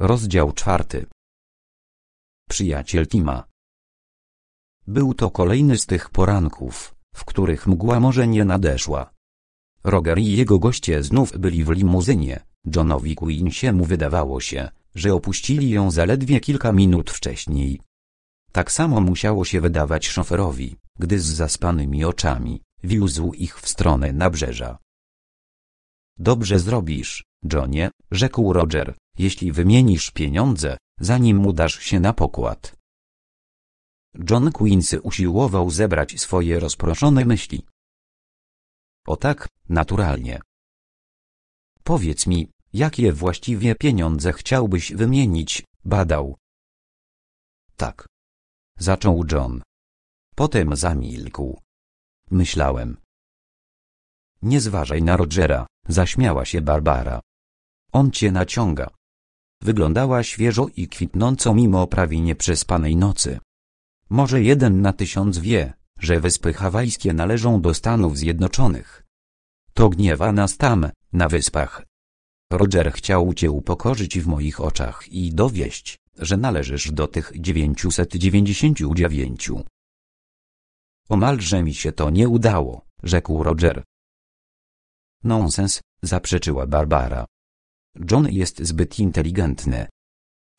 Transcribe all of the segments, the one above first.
Rozdział czwarty. Przyjaciel Tima. Był to kolejny z tych poranków, w których mgła może nie nadeszła. Roger i jego goście znów byli w limuzynie. Johnowi Quinsiemu wydawało się, że opuścili ją zaledwie kilka minut wcześniej. Tak samo musiało się wydawać szoferowi, gdy z zaspanymi oczami wiózł ich w stronę nabrzeża. Dobrze zrobisz, Johnie, rzekł Roger, jeśli wymienisz pieniądze, zanim udasz się na pokład. John Quincy usiłował zebrać swoje rozproszone myśli. O tak, naturalnie. Powiedz mi, jakie właściwie pieniądze chciałbyś wymienić, badał. Tak. Zaczął John. Potem zamilkł. Myślałem. Nie zważaj na Rogera, zaśmiała się Barbara. On cię naciąga. Wyglądała świeżo i kwitnąco mimo prawie nieprzespanej nocy. Może jeden na tysiąc wie, że Wyspy Hawajskie należą do Stanów Zjednoczonych. To gniewa nas tam, na wyspach. Roger chciał cię upokorzyć w moich oczach i dowieść, że należysz do tych 999. Omalże mi się to nie udało, rzekł Roger. Nonsens, zaprzeczyła Barbara. John jest zbyt inteligentny.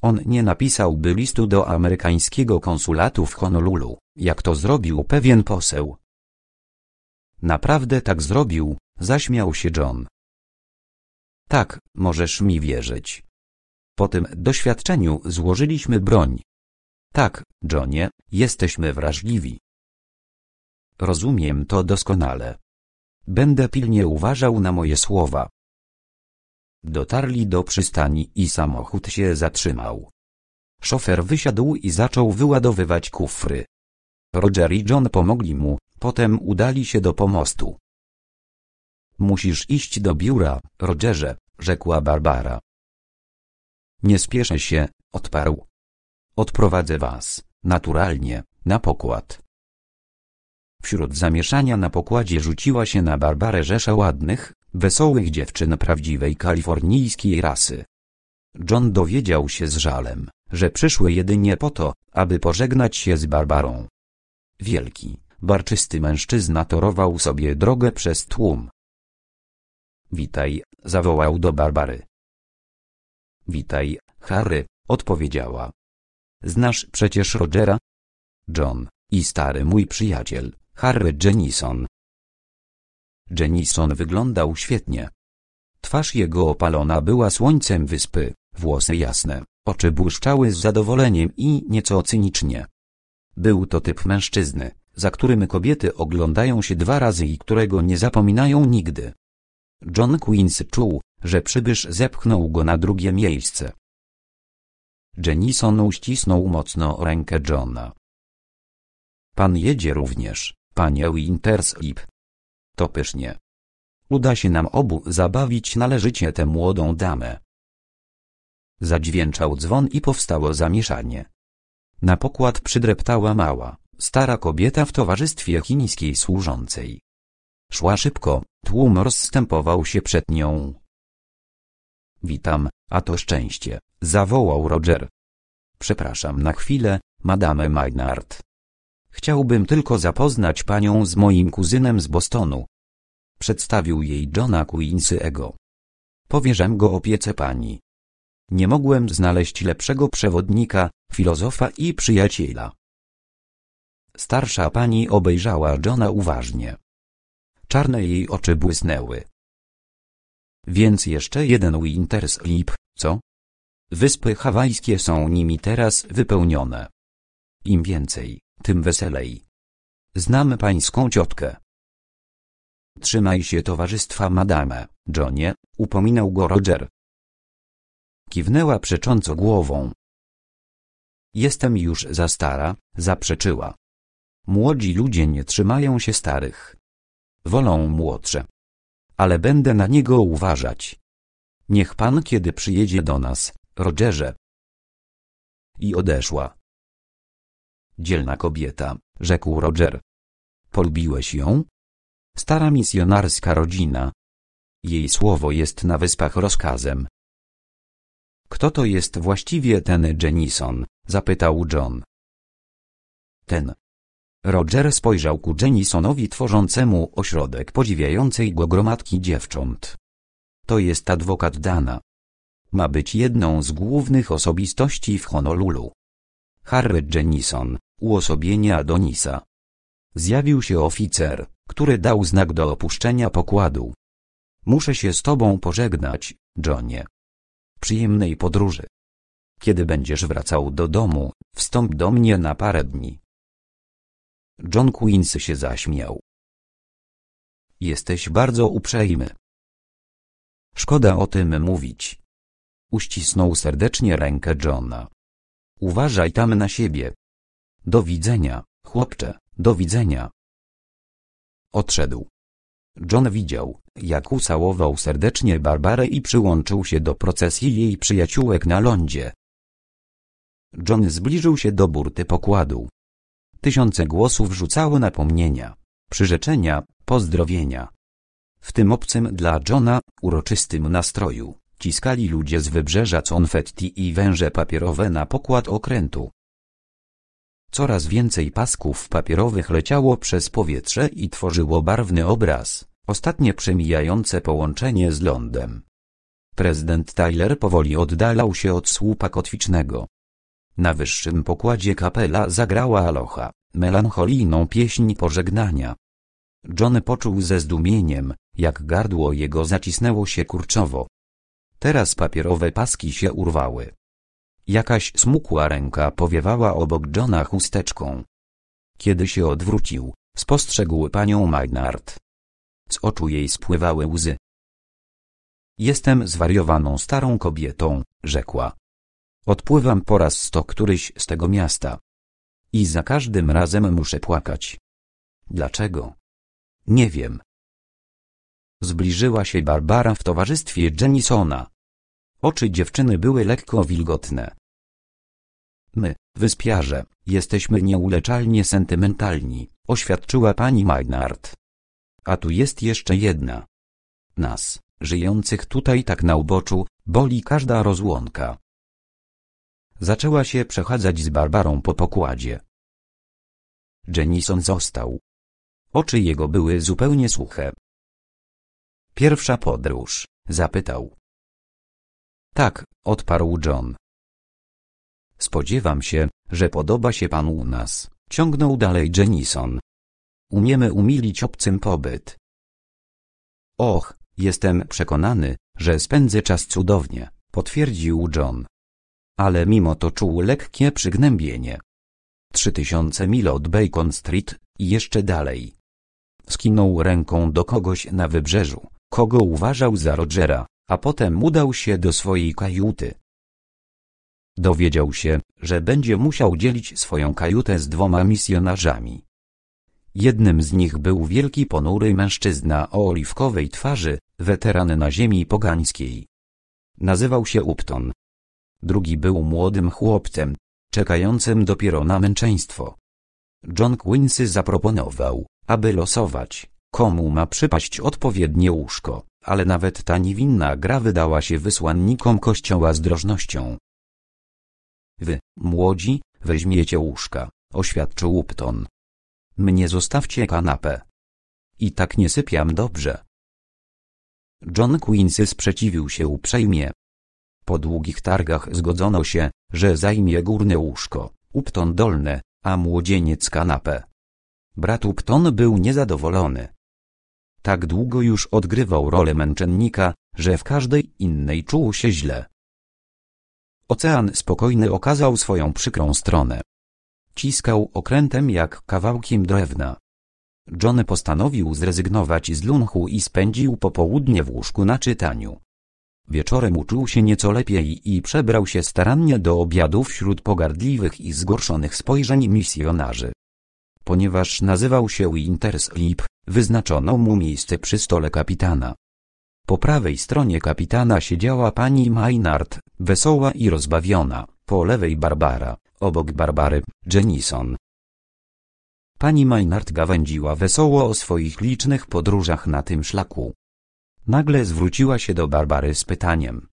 On nie napisałby listu do amerykańskiego konsulatu w Honolulu, jak to zrobił pewien poseł. Naprawdę tak zrobił, zaśmiał się John. Tak, możesz mi wierzyć. Po tym doświadczeniu złożyliśmy broń. Tak, Johnie, jesteśmy wrażliwi. Rozumiem to doskonale. Będę pilnie uważał na moje słowa. Dotarli do przystani i samochód się zatrzymał. Szofer wysiadł i zaczął wyładowywać kufry. Roger i John pomogli mu, potem udali się do pomostu. Musisz iść do biura, Rogerze, rzekła Barbara. Nie spieszę się, odparł. Odprowadzę was, naturalnie, na pokład. Wśród zamieszania na pokładzie rzuciła się na Barbarę rzesza ładnych, Wesołych dziewczyn prawdziwej kalifornijskiej rasy. John dowiedział się z żalem, że przyszły jedynie po to, aby pożegnać się z Barbarą. Wielki, barczysty mężczyzna torował sobie drogę przez tłum. Witaj, zawołał do Barbary. Witaj, Harry, odpowiedziała. Znasz przecież Rogera? John, i stary mój przyjaciel, Harry Jennison, Jenison wyglądał świetnie. Twarz jego opalona była słońcem wyspy, włosy jasne, oczy błyszczały z zadowoleniem i nieco cynicznie. Był to typ mężczyzny, za którym kobiety oglądają się dwa razy i którego nie zapominają nigdy. John Quincy czuł, że przybysz zepchnął go na drugie miejsce. Jenison uścisnął mocno rękę Johna. Pan jedzie również, panie Winterslip to pysznie. Uda się nam obu zabawić należycie tę młodą damę. Zadźwięczał dzwon i powstało zamieszanie. Na pokład przydreptała mała, stara kobieta w towarzystwie chińskiej służącej. Szła szybko, tłum rozstępował się przed nią. Witam, a to szczęście, zawołał Roger. Przepraszam na chwilę, madame Maynard. Chciałbym tylko zapoznać panią z moim kuzynem z Bostonu. Przedstawił jej Johna Ego. Powierzam go opiece pani. Nie mogłem znaleźć lepszego przewodnika, filozofa i przyjaciela. Starsza pani obejrzała Johna uważnie. Czarne jej oczy błysnęły. Więc jeszcze jeden Winterslip, co? Wyspy hawajskie są nimi teraz wypełnione. Im więcej, tym weselej. Znam pańską ciotkę. Trzymaj się towarzystwa madame, Johnie, upominał go Roger. Kiwnęła przecząco głową. Jestem już za stara, zaprzeczyła. Młodzi ludzie nie trzymają się starych. Wolą młodsze. Ale będę na niego uważać. Niech pan kiedy przyjedzie do nas, Rogerze. I odeszła. Dzielna kobieta, rzekł Roger. Polubiłeś ją? Stara misjonarska rodzina. Jej słowo jest na wyspach rozkazem. Kto to jest właściwie ten Jenison? zapytał John. Ten. Roger spojrzał ku Jenisonowi tworzącemu ośrodek podziwiającej go gromadki dziewcząt. To jest adwokat Dana. Ma być jedną z głównych osobistości w Honolulu. Harry Jenison. Uosobienie Adonisa. Zjawił się oficer, który dał znak do opuszczenia pokładu. Muszę się z tobą pożegnać, Johnie. Przyjemnej podróży. Kiedy będziesz wracał do domu, wstąp do mnie na parę dni. John Quincy się zaśmiał. Jesteś bardzo uprzejmy. Szkoda o tym mówić. Uścisnął serdecznie rękę Johna. Uważaj tam na siebie, do widzenia, chłopcze, do widzenia. Odszedł. John widział, jak ucałował serdecznie Barbarę i przyłączył się do procesji jej przyjaciółek na lądzie. John zbliżył się do burty pokładu. Tysiące głosów rzucało napomnienia, przyrzeczenia, pozdrowienia. W tym obcym dla Johna, uroczystym nastroju, ciskali ludzie z wybrzeża konfetti i węże papierowe na pokład okrętu. Coraz więcej pasków papierowych leciało przez powietrze i tworzyło barwny obraz, ostatnie przemijające połączenie z lądem. Prezydent Tyler powoli oddalał się od słupa kotwicznego. Na wyższym pokładzie kapela zagrała aloha, melancholijną pieśń pożegnania. John poczuł ze zdumieniem, jak gardło jego zacisnęło się kurczowo. Teraz papierowe paski się urwały. Jakaś smukła ręka powiewała obok Johna chusteczką. Kiedy się odwrócił, spostrzegł panią Maynard. Z oczu jej spływały łzy. Jestem zwariowaną starą kobietą, rzekła. Odpływam po raz sto któryś z tego miasta. I za każdym razem muszę płakać. Dlaczego? Nie wiem. Zbliżyła się Barbara w towarzystwie Jennisona. Oczy dziewczyny były lekko wilgotne. My, wyspiarze, jesteśmy nieuleczalnie sentymentalni, oświadczyła pani Maynard. A tu jest jeszcze jedna. Nas, żyjących tutaj tak na uboczu, boli każda rozłąka. Zaczęła się przechadzać z Barbarą po pokładzie. Jenison został. Oczy jego były zupełnie suche. Pierwsza podróż, zapytał. Tak, odparł John. Spodziewam się, że podoba się pan u nas, ciągnął dalej Jenison. Umiemy umilić obcym pobyt. Och, jestem przekonany, że spędzę czas cudownie, potwierdził John. Ale mimo to czuł lekkie przygnębienie. Trzy tysiące mil od Bacon Street i jeszcze dalej. Skinął ręką do kogoś na wybrzeżu, kogo uważał za Rogera a potem udał się do swojej kajuty. Dowiedział się, że będzie musiał dzielić swoją kajutę z dwoma misjonarzami. Jednym z nich był wielki ponury mężczyzna o oliwkowej twarzy, weteran na ziemi pogańskiej. Nazywał się Upton. Drugi był młodym chłopcem, czekającym dopiero na męczeństwo. John Quincy zaproponował, aby losować, komu ma przypaść odpowiednie łóżko ale nawet ta niewinna gra wydała się wysłannikom kościoła zdrożnością. Wy, młodzi, weźmiecie łóżka, oświadczył Upton. Mnie zostawcie kanapę. I tak nie sypiam dobrze. John Quincy sprzeciwił się uprzejmie. Po długich targach zgodzono się, że zajmie górne łóżko, Upton dolne, a młodzieniec kanapę. Brat Upton był niezadowolony. Tak długo już odgrywał rolę męczennika, że w każdej innej czuł się źle. Ocean spokojny okazał swoją przykrą stronę. Ciskał okrętem jak kawałkiem drewna. John postanowił zrezygnować z lunchu i spędził popołudnie w łóżku na czytaniu. Wieczorem uczuł się nieco lepiej i przebrał się starannie do obiadu wśród pogardliwych i zgorszonych spojrzeń misjonarzy ponieważ nazywał się Winterslip, wyznaczono mu miejsce przy stole kapitana. Po prawej stronie kapitana siedziała pani Maynard, wesoła i rozbawiona, po lewej Barbara, obok Barbary, Jenison. Pani Maynard gawędziła wesoło o swoich licznych podróżach na tym szlaku. Nagle zwróciła się do Barbary z pytaniem.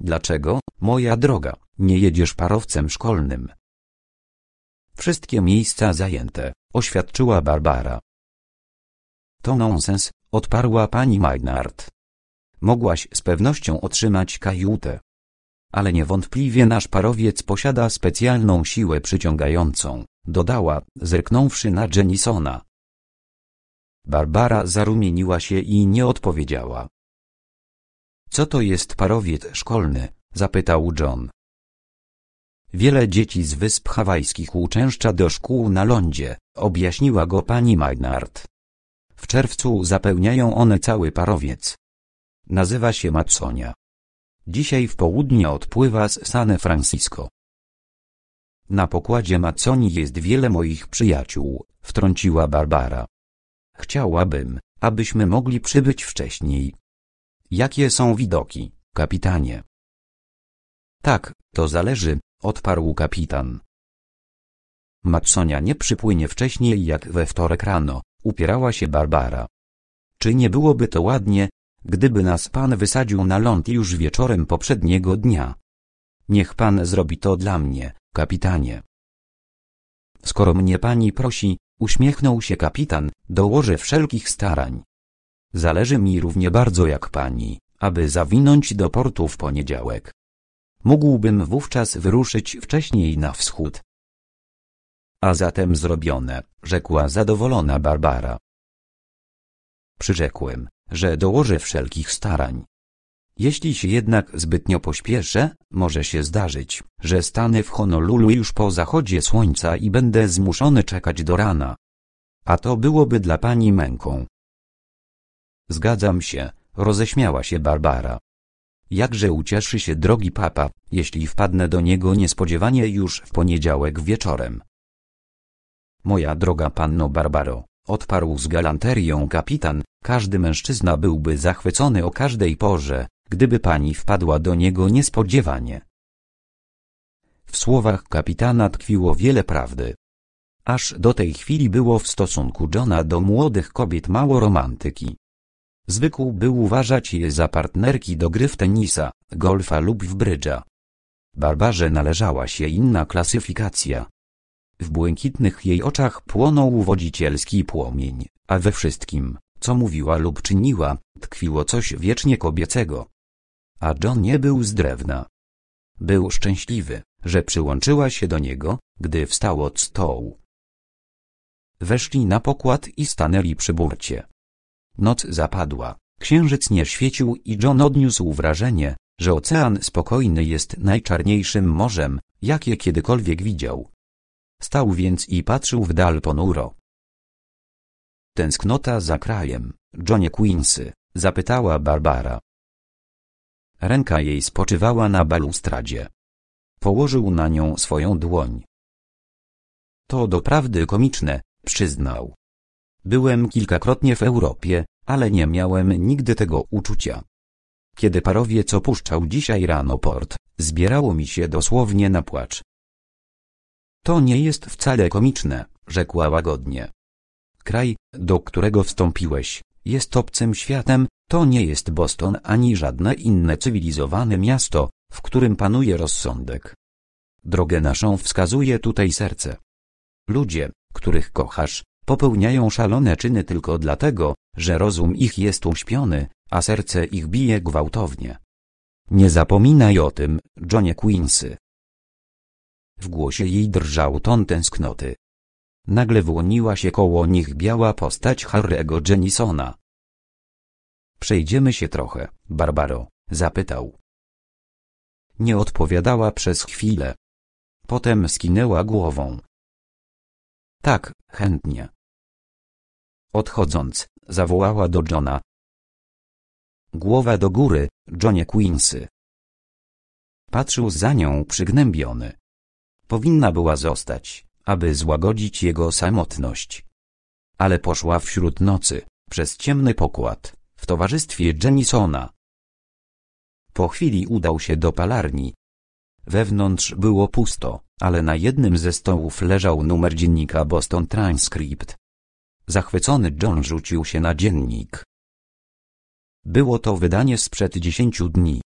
Dlaczego, moja droga, nie jedziesz parowcem szkolnym? Wszystkie miejsca zajęte, oświadczyła Barbara. To nonsens, odparła pani Maynard. Mogłaś z pewnością otrzymać kajutę. Ale niewątpliwie nasz parowiec posiada specjalną siłę przyciągającą, dodała, zerknąwszy na Jennisona. Barbara zarumieniła się i nie odpowiedziała. Co to jest parowiec szkolny? zapytał John. Wiele dzieci z Wysp Hawajskich uczęszcza do szkół na lądzie, objaśniła go pani Maynard. W czerwcu zapełniają one cały parowiec. Nazywa się Matsonia. Dzisiaj w południe odpływa z San Francisco. Na pokładzie Matsoni jest wiele moich przyjaciół, wtrąciła Barbara. Chciałabym, abyśmy mogli przybyć wcześniej. Jakie są widoki, kapitanie? Tak, to zależy, odparł kapitan. Matsonia nie przypłynie wcześniej jak we wtorek rano, upierała się Barbara. Czy nie byłoby to ładnie, gdyby nas pan wysadził na ląd już wieczorem poprzedniego dnia? Niech pan zrobi to dla mnie, kapitanie. Skoro mnie pani prosi, uśmiechnął się kapitan, dołożę wszelkich starań. Zależy mi równie bardzo jak pani, aby zawinąć do portu w poniedziałek. Mógłbym wówczas wyruszyć wcześniej na wschód. A zatem zrobione, rzekła zadowolona Barbara. Przyrzekłem, że dołożę wszelkich starań. Jeśli się jednak zbytnio pośpieszę, może się zdarzyć, że stanę w Honolulu już po zachodzie słońca i będę zmuszony czekać do rana. A to byłoby dla pani męką. Zgadzam się, roześmiała się Barbara. Jakże ucieszy się drogi papa, jeśli wpadnę do niego niespodziewanie już w poniedziałek wieczorem. Moja droga panno Barbaro, odparł z galanterią kapitan, każdy mężczyzna byłby zachwycony o każdej porze, gdyby pani wpadła do niego niespodziewanie. W słowach kapitana tkwiło wiele prawdy. Aż do tej chwili było w stosunku Johna do młodych kobiet mało romantyki. Zwykł był uważać je za partnerki do gry w tenisa, golfa lub w brydża. Barbarze należała się inna klasyfikacja. W błękitnych jej oczach płonął wodzicielski płomień, a we wszystkim, co mówiła lub czyniła, tkwiło coś wiecznie kobiecego. A John nie był z drewna. Był szczęśliwy, że przyłączyła się do niego, gdy wstał od stołu. Weszli na pokład i stanęli przy burcie. Noc zapadła, księżyc nie świecił i John odniósł wrażenie, że ocean spokojny jest najczarniejszym morzem, jakie kiedykolwiek widział. Stał więc i patrzył w dal ponuro. Tęsknota za krajem, Johnie Quincy, zapytała Barbara. Ręka jej spoczywała na balustradzie. Położył na nią swoją dłoń. To doprawdy komiczne, przyznał. Byłem kilkakrotnie w Europie, ale nie miałem nigdy tego uczucia. Kiedy parowiec opuszczał dzisiaj rano port, zbierało mi się dosłownie na płacz. To nie jest wcale komiczne, rzekła łagodnie. Kraj, do którego wstąpiłeś, jest obcym światem, to nie jest Boston ani żadne inne cywilizowane miasto, w którym panuje rozsądek. Drogę naszą wskazuje tutaj serce. Ludzie, których kochasz, Popełniają szalone czyny tylko dlatego, że rozum ich jest uśpiony, a serce ich bije gwałtownie. Nie zapominaj o tym, Johnie Quincy. W głosie jej drżał ton tęsknoty. Nagle włoniła się koło nich biała postać Harryego Jennisona. Przejdziemy się trochę, Barbaro, zapytał. Nie odpowiadała przez chwilę. Potem skinęła głową. Tak, chętnie. Odchodząc, zawołała do Johna. Głowa do góry, Johnie Quincy. Patrzył za nią przygnębiony. Powinna była zostać, aby złagodzić jego samotność. Ale poszła wśród nocy, przez ciemny pokład, w towarzystwie Jennisona. Po chwili udał się do palarni. Wewnątrz było pusto, ale na jednym ze stołów leżał numer dziennika Boston Transcript. Zachwycony John rzucił się na dziennik. Było to wydanie sprzed dziesięciu dni.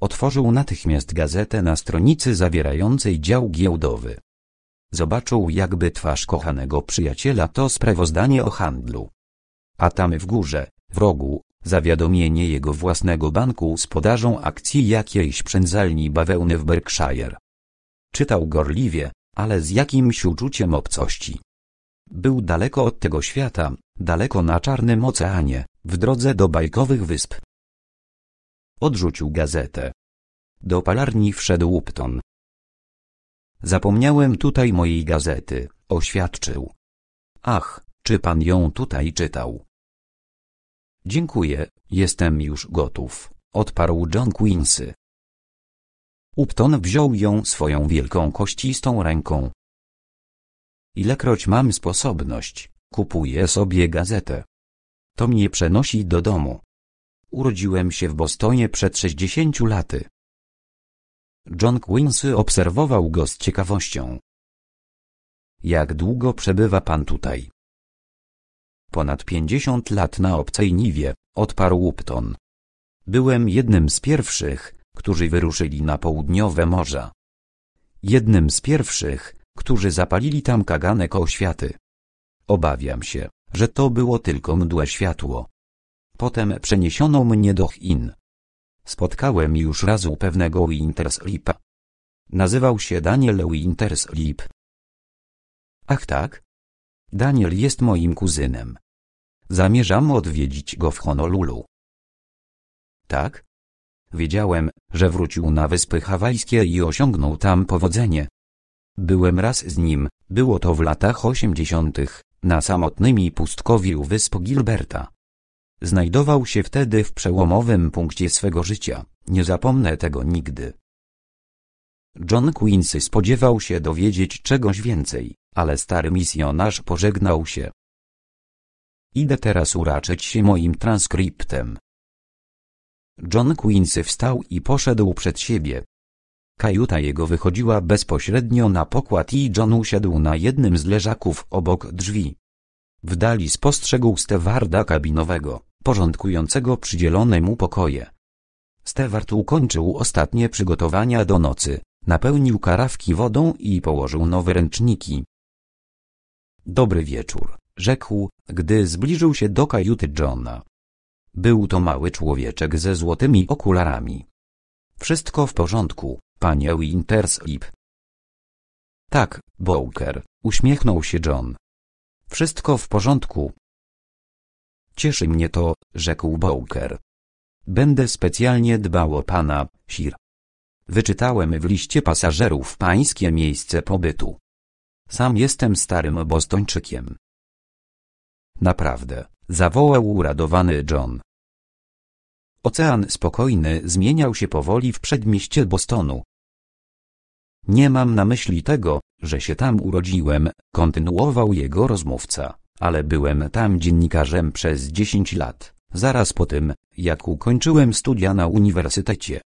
Otworzył natychmiast gazetę na stronicy zawierającej dział giełdowy. Zobaczył jakby twarz kochanego przyjaciela to sprawozdanie o handlu. A tam w górze, w rogu, zawiadomienie jego własnego banku z podażą akcji jakiejś przędzalni bawełny w Berkshire. Czytał gorliwie, ale z jakimś uczuciem obcości. Był daleko od tego świata, daleko na czarnym oceanie, w drodze do bajkowych wysp. Odrzucił gazetę. Do palarni wszedł Upton. Zapomniałem tutaj mojej gazety, oświadczył. Ach, czy pan ją tutaj czytał? Dziękuję, jestem już gotów, odparł John Quincy. Upton wziął ją swoją wielką kościstą ręką, Ilekroć mam sposobność, kupuję sobie gazetę. To mnie przenosi do domu. Urodziłem się w Bostonie przed 60 laty. John Quincy obserwował go z ciekawością. Jak długo przebywa pan tutaj? Ponad pięćdziesiąt lat na obcej niwie, odparł Upton. Byłem jednym z pierwszych, którzy wyruszyli na południowe morza. Jednym z pierwszych, którzy zapalili tam kaganek oświaty. Obawiam się, że to było tylko mdłe światło. Potem przeniesiono mnie do Chin. Spotkałem już razu pewnego Winterslipa. Nazywał się Daniel Winterslip. Ach tak? Daniel jest moim kuzynem. Zamierzam odwiedzić go w Honolulu. Tak? Wiedziałem, że wrócił na Wyspy Hawajskie i osiągnął tam powodzenie, Byłem raz z nim, było to w latach osiemdziesiątych, na samotnym pustkowiu wysp Gilberta. Znajdował się wtedy w przełomowym punkcie swego życia, nie zapomnę tego nigdy. John Quincy spodziewał się dowiedzieć czegoś więcej, ale stary misjonarz pożegnał się. Idę teraz uraczyć się moim transkryptem. John Quincy wstał i poszedł przed siebie, Kajuta jego wychodziła bezpośrednio na pokład i John usiadł na jednym z leżaków obok drzwi. W dali spostrzegł stewarda kabinowego, porządkującego przydzielone mu pokoje. Steward ukończył ostatnie przygotowania do nocy, napełnił karawki wodą i położył nowe ręczniki. Dobry wieczór, rzekł, gdy zbliżył się do kajuty Johna. Był to mały człowieczek ze złotymi okularami, wszystko w porządku, panie Winterslip. Tak, Bowker, uśmiechnął się John. Wszystko w porządku. Cieszy mnie to, rzekł Bowker. Będę specjalnie dbał o pana, sir. Wyczytałem w liście pasażerów pańskie miejsce pobytu. Sam jestem starym bostończykiem. Naprawdę, zawołał uradowany John. Ocean spokojny zmieniał się powoli w przedmieście Bostonu. Nie mam na myśli tego, że się tam urodziłem, kontynuował jego rozmówca, ale byłem tam dziennikarzem przez 10 lat, zaraz po tym, jak ukończyłem studia na uniwersytecie.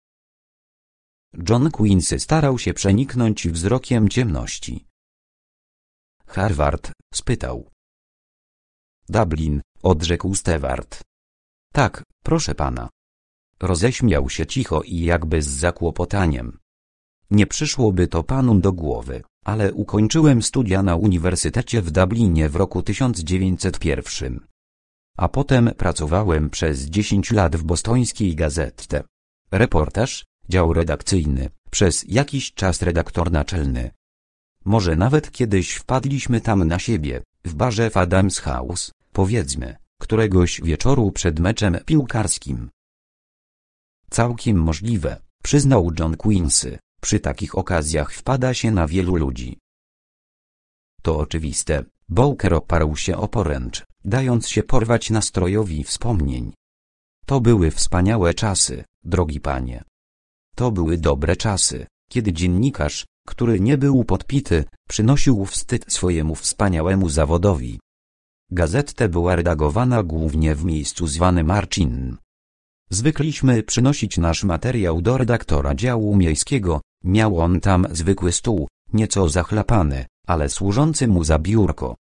John Quincy starał się przeniknąć wzrokiem ciemności. Harvard, spytał. Dublin, odrzekł Stewart. Tak, proszę pana. Roześmiał się cicho i jakby z zakłopotaniem. Nie przyszłoby to panom do głowy, ale ukończyłem studia na Uniwersytecie w Dublinie w roku 1901. A potem pracowałem przez 10 lat w bostońskiej gazetce. Reportaż, dział redakcyjny, przez jakiś czas redaktor naczelny. Może nawet kiedyś wpadliśmy tam na siebie, w barze w Adams House, powiedzmy, któregoś wieczoru przed meczem piłkarskim. Całkiem możliwe, przyznał John Quincy, przy takich okazjach wpada się na wielu ludzi. To oczywiste, Boker oparł się o poręcz, dając się porwać nastrojowi wspomnień. To były wspaniałe czasy, drogi panie. To były dobre czasy, kiedy dziennikarz, który nie był podpity, przynosił wstyd swojemu wspaniałemu zawodowi. Gazetę była redagowana głównie w miejscu zwanym Marcin. Zwykliśmy przynosić nasz materiał do redaktora działu miejskiego, miał on tam zwykły stół, nieco zachlapany, ale służący mu za biurko.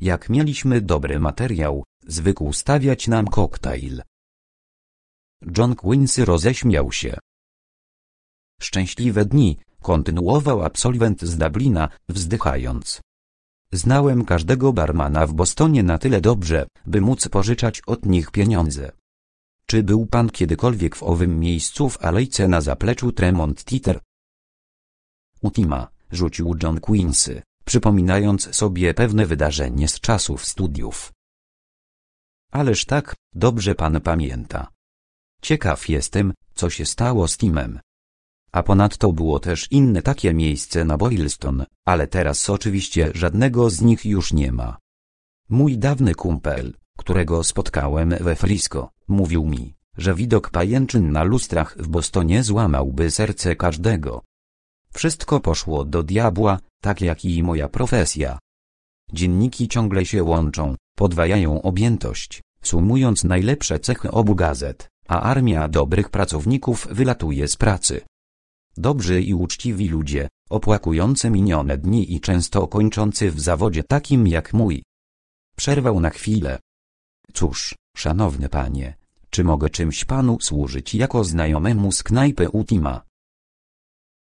Jak mieliśmy dobry materiał, zwykł stawiać nam koktajl. John Quincy roześmiał się. Szczęśliwe dni, kontynuował absolwent z Dublina, wzdychając. Znałem każdego barmana w Bostonie na tyle dobrze, by móc pożyczać od nich pieniądze. Czy był pan kiedykolwiek w owym miejscu w alejce na zapleczu Tremont Titer? Ultima, rzucił John Quincy, przypominając sobie pewne wydarzenie z czasów studiów. Ależ tak, dobrze pan pamięta. Ciekaw jestem, co się stało z Timem. A ponadto było też inne takie miejsce na Boylston, ale teraz oczywiście żadnego z nich już nie ma. Mój dawny kumpel, którego spotkałem we Frisco, mówił mi, że widok pajęczyn na lustrach w Bostonie złamałby serce każdego. Wszystko poszło do diabła, tak jak i moja profesja. Dzienniki ciągle się łączą, podwajają objętość, sumując najlepsze cechy obu gazet, a armia dobrych pracowników wylatuje z pracy. Dobrzy i uczciwi ludzie, opłakujący minione dni i często kończący w zawodzie takim jak mój. Przerwał na chwilę, Cóż, szanowny panie, czy mogę czymś panu służyć jako znajomemu z knajpy u Tima?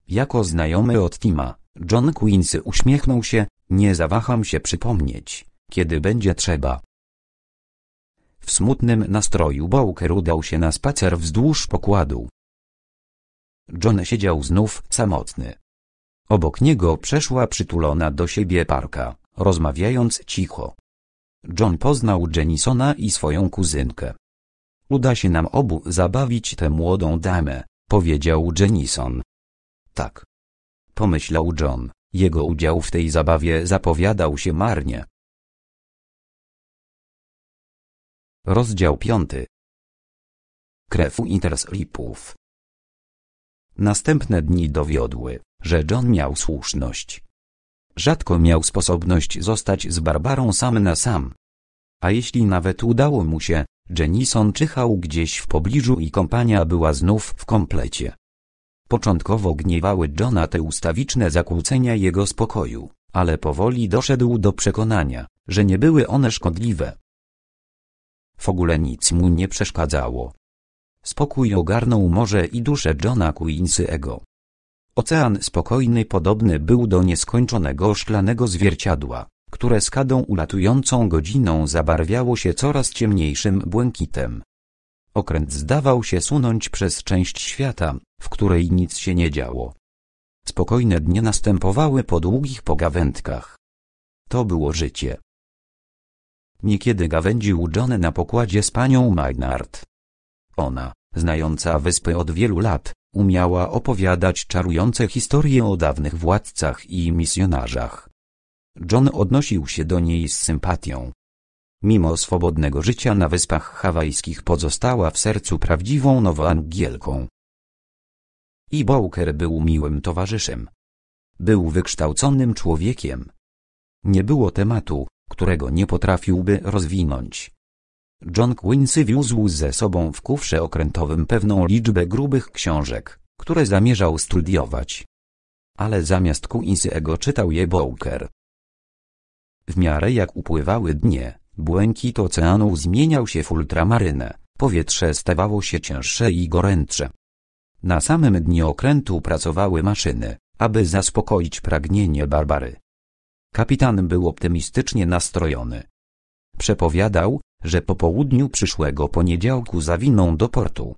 Jako znajomy od Tima, John Quincy uśmiechnął się, nie zawaham się przypomnieć, kiedy będzie trzeba. W smutnym nastroju Bowker udał się na spacer wzdłuż pokładu. John siedział znów samotny. Obok niego przeszła przytulona do siebie parka, rozmawiając cicho. John poznał Jenisona i swoją kuzynkę. Uda się nam obu zabawić tę młodą damę, powiedział Jenison. Tak. Pomyślał John, jego udział w tej zabawie zapowiadał się marnie. Rozdział 5. Krew Interslipów Następne dni dowiodły, że John miał słuszność. Rzadko miał sposobność zostać z Barbarą sam na sam. A jeśli nawet udało mu się, Jennison czyhał gdzieś w pobliżu i kompania była znów w komplecie. Początkowo gniewały Johna te ustawiczne zakłócenia jego spokoju, ale powoli doszedł do przekonania, że nie były one szkodliwe. W ogóle nic mu nie przeszkadzało. Spokój ogarnął morze i duszę Johna Quincy'ego. Ocean spokojny podobny był do nieskończonego szklanego zwierciadła, które z kadą ulatującą godziną zabarwiało się coraz ciemniejszym błękitem. Okręt zdawał się sunąć przez część świata, w której nic się nie działo. Spokojne dnie następowały po długich pogawędkach. To było życie. Niekiedy gawędził John na pokładzie z panią Maynard. Ona, znająca wyspy od wielu lat, Umiała opowiadać czarujące historie o dawnych władcach i misjonarzach. John odnosił się do niej z sympatią. Mimo swobodnego życia na Wyspach Hawajskich pozostała w sercu prawdziwą nowoangielką. I Bowker był miłym towarzyszem. Był wykształconym człowiekiem. Nie było tematu, którego nie potrafiłby rozwinąć. John Quincy wiózł ze sobą w kufrze okrętowym pewną liczbę grubych książek, które zamierzał studiować. Ale zamiast Quincy'ego czytał je Bowker. W miarę jak upływały dnie, błękit oceanu zmieniał się w ultramarynę, powietrze stawało się cięższe i gorętsze. Na samym dnie okrętu pracowały maszyny, aby zaspokoić pragnienie Barbary. Kapitan był optymistycznie nastrojony. Przepowiadał, że po południu przyszłego poniedziałku zawiną do portu.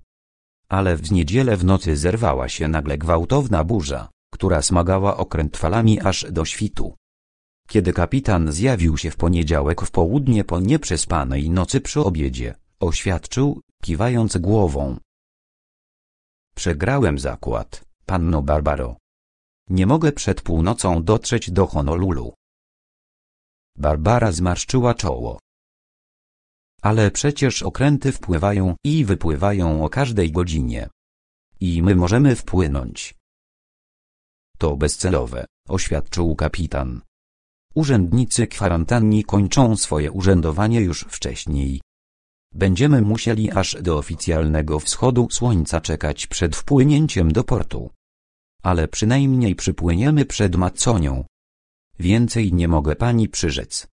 Ale w niedzielę w nocy zerwała się nagle gwałtowna burza, która smagała okręt falami aż do świtu. Kiedy kapitan zjawił się w poniedziałek w południe po nieprzespanej nocy przy obiedzie, oświadczył, kiwając głową. Przegrałem zakład, panno Barbaro. Nie mogę przed północą dotrzeć do Honolulu. Barbara zmarszczyła czoło. Ale przecież okręty wpływają i wypływają o każdej godzinie. I my możemy wpłynąć. To bezcelowe, oświadczył kapitan. Urzędnicy kwarantanni kończą swoje urzędowanie już wcześniej. Będziemy musieli aż do oficjalnego wschodu słońca czekać przed wpłynięciem do portu. Ale przynajmniej przypłyniemy przed Maconią. Więcej nie mogę pani przyrzec.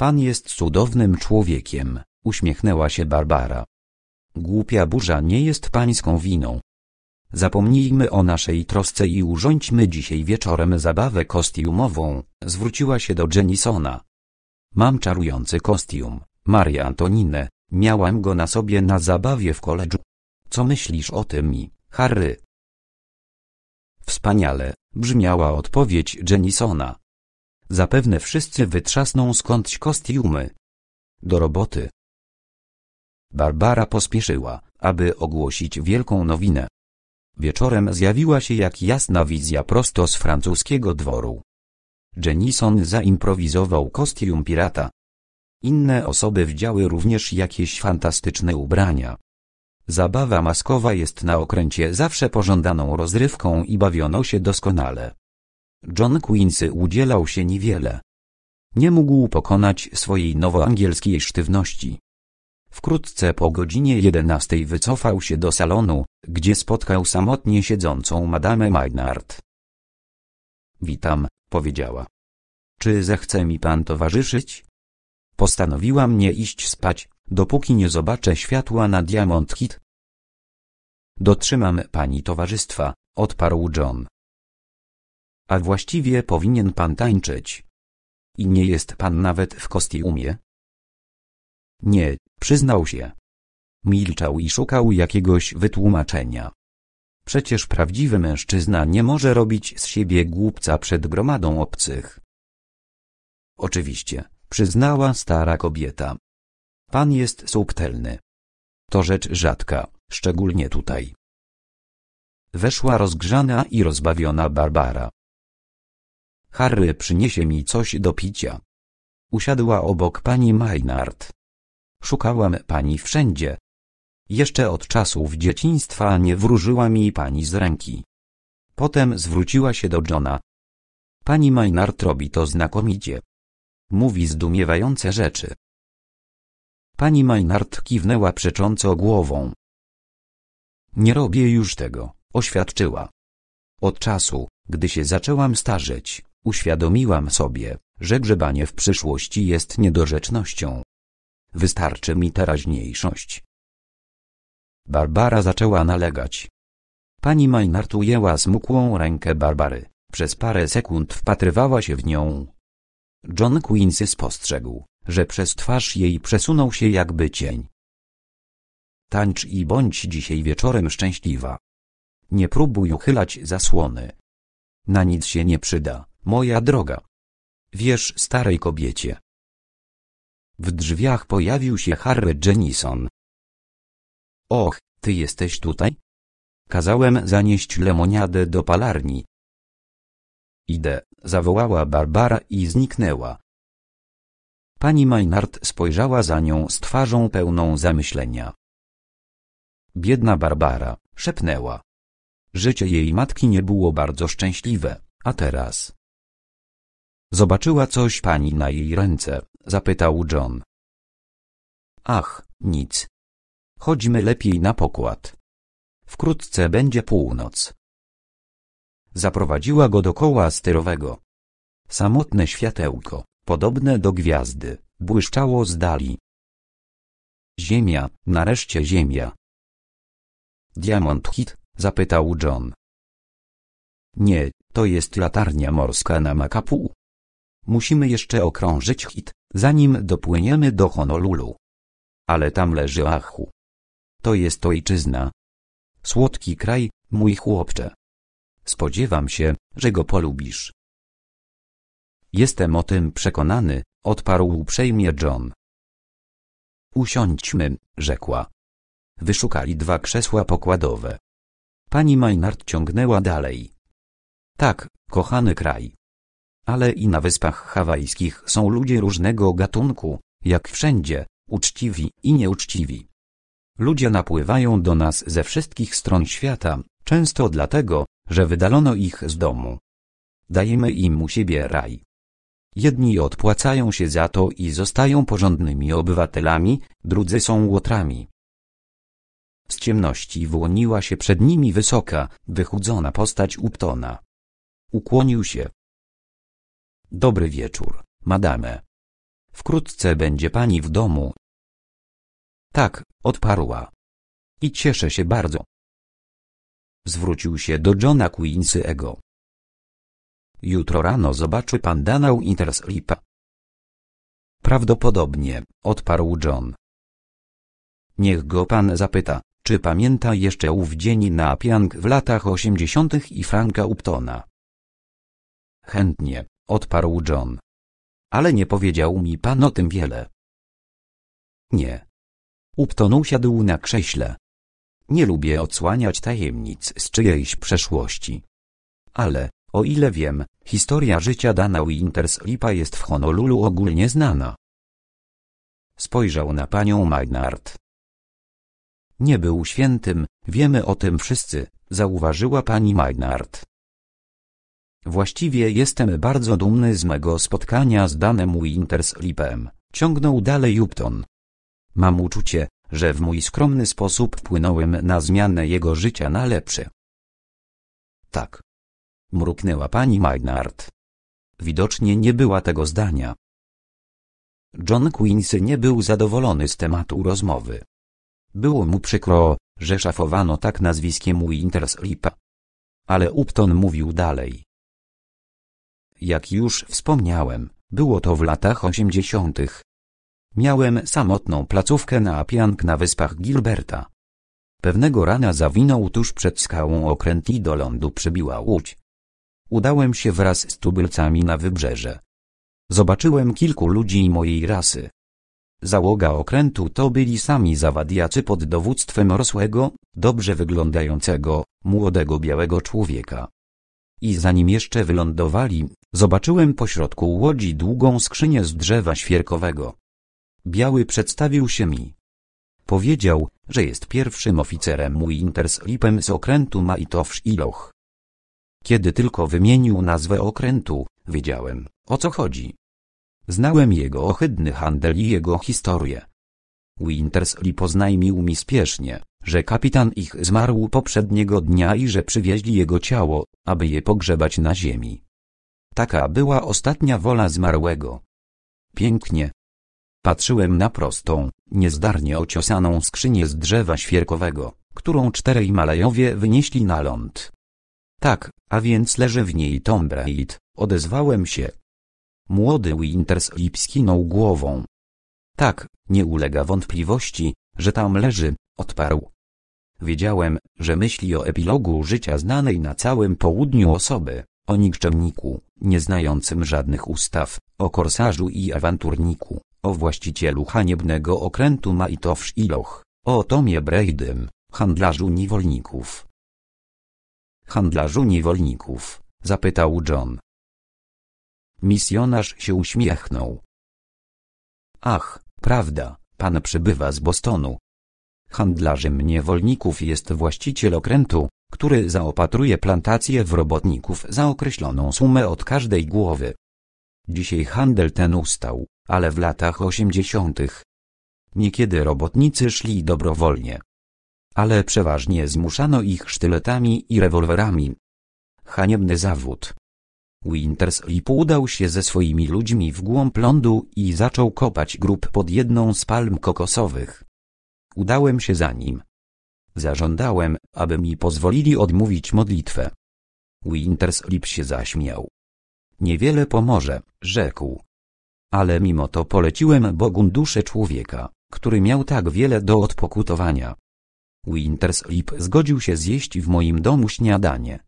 Pan jest cudownym człowiekiem, uśmiechnęła się Barbara. Głupia burza nie jest pańską winą. Zapomnijmy o naszej trosce i urządźmy dzisiaj wieczorem zabawę kostiumową, zwróciła się do Jennisona. Mam czarujący kostium, Maria Antoninę, miałam go na sobie na zabawie w koledżu. Co myślisz o tym mi Harry? Wspaniale, brzmiała odpowiedź Jennisona. Zapewne wszyscy wytrzasną skądś kostiumy. Do roboty. Barbara pospieszyła, aby ogłosić wielką nowinę. Wieczorem zjawiła się jak jasna wizja prosto z francuskiego dworu. Jennison zaimprowizował kostium pirata. Inne osoby wdziały również jakieś fantastyczne ubrania. Zabawa maskowa jest na okręcie zawsze pożądaną rozrywką i bawiono się doskonale. John Quincy udzielał się niewiele. Nie mógł pokonać swojej nowoangielskiej sztywności. Wkrótce po godzinie jedenastej wycofał się do salonu, gdzie spotkał samotnie siedzącą madamę Maynard. Witam, powiedziała. Czy zechce mi pan towarzyszyć? Postanowiłam nie iść spać, dopóki nie zobaczę światła na Diamond Kit. Dotrzymam pani towarzystwa, odparł John. A właściwie powinien pan tańczyć. I nie jest pan nawet w kostiumie? Nie, przyznał się. Milczał i szukał jakiegoś wytłumaczenia. Przecież prawdziwy mężczyzna nie może robić z siebie głupca przed gromadą obcych. Oczywiście, przyznała stara kobieta. Pan jest subtelny. To rzecz rzadka, szczególnie tutaj. Weszła rozgrzana i rozbawiona Barbara. Harry przyniesie mi coś do picia. Usiadła obok pani Maynard. Szukałam pani wszędzie. Jeszcze od czasów dzieciństwa nie wróżyła mi pani z ręki. Potem zwróciła się do Johna. Pani Maynard robi to znakomicie. Mówi zdumiewające rzeczy. Pani Maynard kiwnęła przecząco głową. Nie robię już tego, oświadczyła. Od czasu, gdy się zaczęłam starzeć, Uświadomiłam sobie, że grzebanie w przyszłości jest niedorzecznością. Wystarczy mi teraźniejszość. Barbara zaczęła nalegać. Pani Maynard ujęła smukłą rękę Barbary. Przez parę sekund wpatrywała się w nią. John Quincy spostrzegł, że przez twarz jej przesunął się jakby cień. Tańcz i bądź dzisiaj wieczorem szczęśliwa. Nie próbuj uchylać zasłony. Na nic się nie przyda. Moja droga. Wiesz starej kobiecie. W drzwiach pojawił się Harry Jenison. Och, ty jesteś tutaj? Kazałem zanieść lemoniadę do palarni. Idę, zawołała Barbara i zniknęła. Pani Maynard spojrzała za nią z twarzą pełną zamyślenia. Biedna Barbara, szepnęła. Życie jej matki nie było bardzo szczęśliwe, a teraz Zobaczyła coś pani na jej ręce, zapytał John. Ach, nic. Chodźmy lepiej na pokład. Wkrótce będzie północ. Zaprowadziła go do koła sterowego. Samotne światełko, podobne do gwiazdy, błyszczało z dali. Ziemia, nareszcie ziemia. Diamond hit, zapytał John. Nie, to jest latarnia morska na Makapu. Musimy jeszcze okrążyć Hit, zanim dopłyniemy do Honolulu. Ale tam leży Achu. To jest ojczyzna. Słodki kraj, mój chłopcze. Spodziewam się, że go polubisz. Jestem o tym przekonany, odparł uprzejmie John. Usiądźmy, rzekła. Wyszukali dwa krzesła pokładowe. Pani Maynard ciągnęła dalej. Tak, kochany kraj ale i na Wyspach Hawajskich są ludzie różnego gatunku, jak wszędzie, uczciwi i nieuczciwi. Ludzie napływają do nas ze wszystkich stron świata, często dlatego, że wydalono ich z domu. Dajemy im u siebie raj. Jedni odpłacają się za to i zostają porządnymi obywatelami, drudzy są łotrami. Z ciemności wyłoniła się przed nimi wysoka, wychudzona postać Uptona. Ukłonił się, Dobry wieczór, madame. Wkrótce będzie pani w domu. Tak, odparła. I cieszę się bardzo. Zwrócił się do Johna Ego. Jutro rano zobaczy pan Danał Interslipa. Prawdopodobnie, odparł John. Niech go pan zapyta, czy pamięta jeszcze ów dzień na Piang w latach osiemdziesiątych i Franka Uptona. Chętnie, odparł John. Ale nie powiedział mi pan o tym wiele. Nie. Upton usiadł na krześle. Nie lubię odsłaniać tajemnic z czyjejś przeszłości. Ale, o ile wiem, historia życia Dana Winterslipa jest w Honolulu ogólnie znana. Spojrzał na panią Maynard. Nie był świętym, wiemy o tym wszyscy, zauważyła pani Maynard. Właściwie jestem bardzo dumny z mego spotkania z Danem Winterslipem, ciągnął dalej Upton. Mam uczucie, że w mój skromny sposób wpłynąłem na zmianę jego życia na lepsze. Tak. Mruknęła pani Maynard. Widocznie nie była tego zdania. John Quincy nie był zadowolony z tematu rozmowy. Było mu przykro, że szafowano tak nazwiskiem Winterslipa. Ale Upton mówił dalej. Jak już wspomniałem, było to w latach osiemdziesiątych. Miałem samotną placówkę na Apiank na wyspach Gilberta. Pewnego rana zawinął tuż przed skałą okręt i do lądu przybiła łódź. Udałem się wraz z tubylcami na wybrzeże. Zobaczyłem kilku ludzi mojej rasy. Załoga okrętu to byli sami zawadiacy pod dowództwem rosłego, dobrze wyglądającego, młodego białego człowieka i zanim jeszcze wylądowali, zobaczyłem pośrodku łodzi długą skrzynię z drzewa świerkowego. Biały przedstawił się mi. Powiedział, że jest pierwszym oficerem Winterslipem z okrętu Maitowsz-Iloch. Kiedy tylko wymienił nazwę okrętu, wiedziałem, o co chodzi. Znałem jego ohydny handel i jego historię. Winterslip oznajmił mi spiesznie, że kapitan ich zmarł poprzedniego dnia i że przywieźli jego ciało, aby je pogrzebać na ziemi. Taka była ostatnia wola zmarłego. Pięknie. Patrzyłem na prostą, niezdarnie ociosaną skrzynię z drzewa świerkowego, którą czterej Malajowie wynieśli na ląd. Tak, a więc leży w niej Tomb Raid, odezwałem się. Młody Winters i głową. Tak, nie ulega wątpliwości, że tam leży, odparł. Wiedziałem, że myśli o epilogu życia znanej na całym południu osoby, o nikczemniku, nieznającym żadnych ustaw, o korsarzu i awanturniku, o właścicielu haniebnego okrętu Maitowsz Iloch, o Tomie Brejdym, handlarzu niewolników. Handlarzu niewolników, zapytał John. Misjonarz się uśmiechnął. Ach, prawda, pan przybywa z Bostonu, Handlarzem niewolników jest właściciel okrętu, który zaopatruje plantacje w robotników za określoną sumę od każdej głowy. Dzisiaj handel ten ustał, ale w latach osiemdziesiątych. Niekiedy robotnicy szli dobrowolnie. Ale przeważnie zmuszano ich sztyletami i rewolwerami. Haniebny zawód. Winterslip udał się ze swoimi ludźmi w głąb lądu i zaczął kopać grób pod jedną z palm kokosowych. Udałem się za nim. Zażądałem, aby mi pozwolili odmówić modlitwę. Winterslip się zaśmiał. Niewiele pomoże, rzekł. Ale mimo to poleciłem Bogu duszę człowieka, który miał tak wiele do odpokutowania. Winterslip zgodził się zjeść w moim domu śniadanie.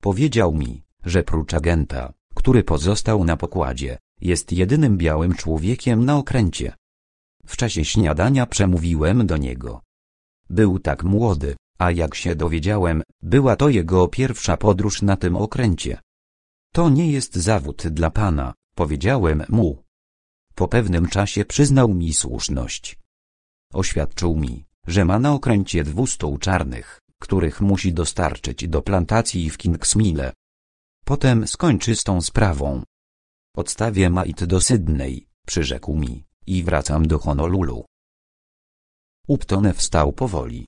Powiedział mi, że prócz agenta, który pozostał na pokładzie, jest jedynym białym człowiekiem na okręcie. W czasie śniadania przemówiłem do niego. Był tak młody, a jak się dowiedziałem, była to jego pierwsza podróż na tym okręcie. To nie jest zawód dla pana, powiedziałem mu. Po pewnym czasie przyznał mi słuszność. Oświadczył mi, że ma na okręcie dwustu czarnych, których musi dostarczyć do plantacji w Kingsmille. Potem skończy z tą sprawą. Odstawię Mait do Sydney, przyrzekł mi i wracam do Honolulu. Uptone wstał powoli.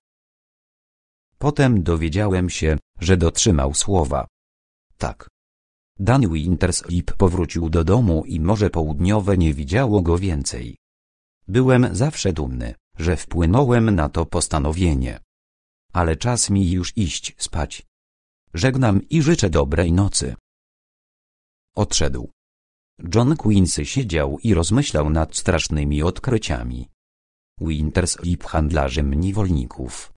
Potem dowiedziałem się, że dotrzymał słowa. Tak. Dan Winterslip powrócił do domu i Morze Południowe nie widziało go więcej. Byłem zawsze dumny, że wpłynąłem na to postanowienie. Ale czas mi już iść spać. Żegnam i życzę dobrej nocy. Odszedł. John Quincy siedział i rozmyślał nad strasznymi odkryciami. Winters lip handlarzem niewolników.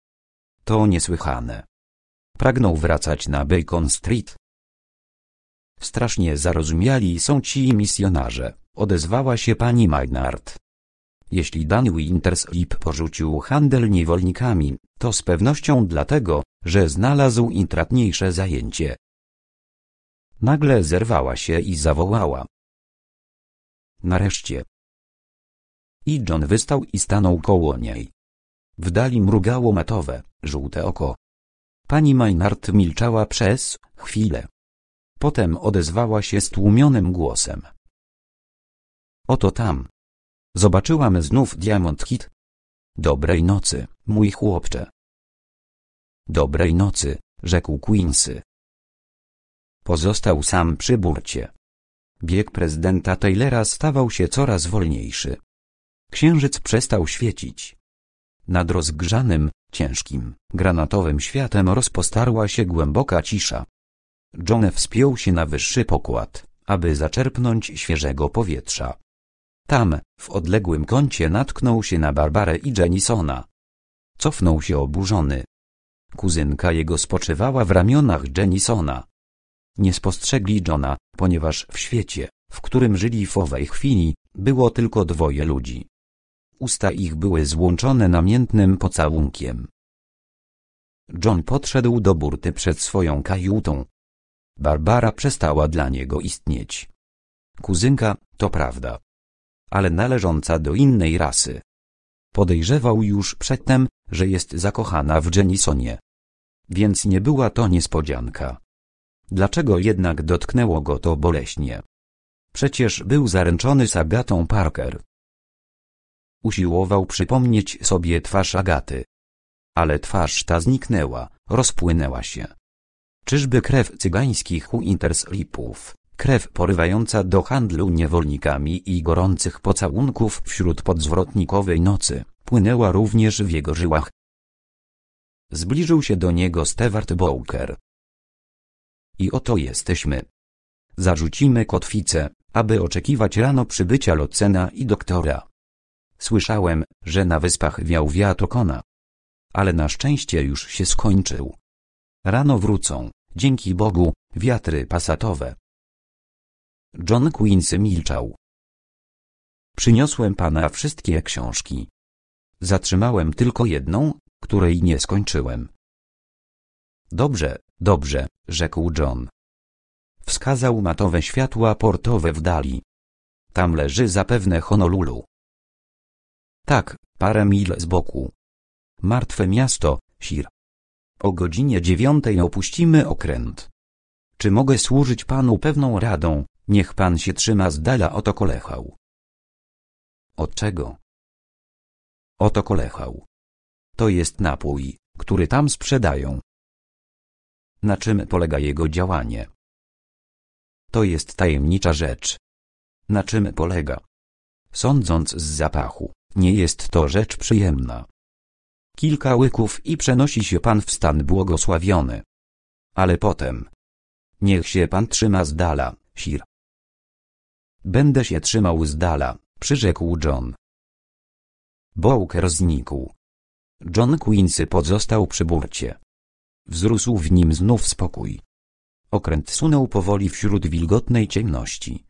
To niesłychane. Pragnął wracać na Bacon Street. Strasznie zarozumiali są ci misjonarze, odezwała się pani Maynard. Jeśli Dan lip porzucił handel niewolnikami, to z pewnością dlatego, że znalazł intratniejsze zajęcie. Nagle zerwała się i zawołała, nareszcie. I John wystał i stanął koło niej. W dali mrugało matowe, żółte oko. Pani Maynard milczała przez chwilę. Potem odezwała się stłumionym głosem. Oto tam. Zobaczyłam znów Diamond Hit. Dobrej nocy, mój chłopcze. Dobrej nocy, rzekł Quincy. Pozostał sam przy burcie. Bieg prezydenta Taylora stawał się coraz wolniejszy. Księżyc przestał świecić. Nad rozgrzanym, ciężkim, granatowym światem rozpostarła się głęboka cisza. John wspiął się na wyższy pokład, aby zaczerpnąć świeżego powietrza. Tam, w odległym kącie natknął się na Barbarę i Jenisona. Cofnął się oburzony. Kuzynka jego spoczywała w ramionach Jenisona. Nie spostrzegli Johna, ponieważ w świecie, w którym żyli w owej chwili, było tylko dwoje ludzi. Usta ich były złączone namiętnym pocałunkiem. John podszedł do burty przed swoją kajutą. Barbara przestała dla niego istnieć. Kuzynka, to prawda. Ale należąca do innej rasy. Podejrzewał już przedtem, że jest zakochana w Jennisonie. Więc nie była to niespodzianka. Dlaczego jednak dotknęło go to boleśnie? Przecież był zaręczony z Agatą Parker. Usiłował przypomnieć sobie twarz Agaty. Ale twarz ta zniknęła, rozpłynęła się. Czyżby krew cygańskich uinterslipów, krew porywająca do handlu niewolnikami i gorących pocałunków wśród podzwrotnikowej nocy, płynęła również w jego żyłach? Zbliżył się do niego Stewart Bowker, i oto jesteśmy. Zarzucimy kotwicę, aby oczekiwać rano przybycia Locena i doktora. Słyszałem, że na wyspach wiał wiatr okona. Ale na szczęście już się skończył. Rano wrócą, dzięki Bogu, wiatry pasatowe. John Quincy milczał. Przyniosłem pana wszystkie książki. Zatrzymałem tylko jedną, której nie skończyłem. Dobrze, dobrze, rzekł John. Wskazał matowe światła portowe w dali. Tam leży zapewne Honolulu. Tak, parę mil z boku. Martwe miasto, Sir. O godzinie dziewiątej opuścimy okręt. Czy mogę służyć panu pewną radą? Niech pan się trzyma z dala oto kolechał. Od czego? Oto kolechał. To jest napój, który tam sprzedają. Na czym polega jego działanie? To jest tajemnicza rzecz. Na czym polega? Sądząc z zapachu, nie jest to rzecz przyjemna. Kilka łyków i przenosi się pan w stan błogosławiony. Ale potem. Niech się pan trzyma z dala, sir. Będę się trzymał z dala, przyrzekł John. Bowker znikł. John Quincy pozostał przy burcie. Wzrósł w nim znów spokój. Okręt sunął powoli wśród wilgotnej ciemności.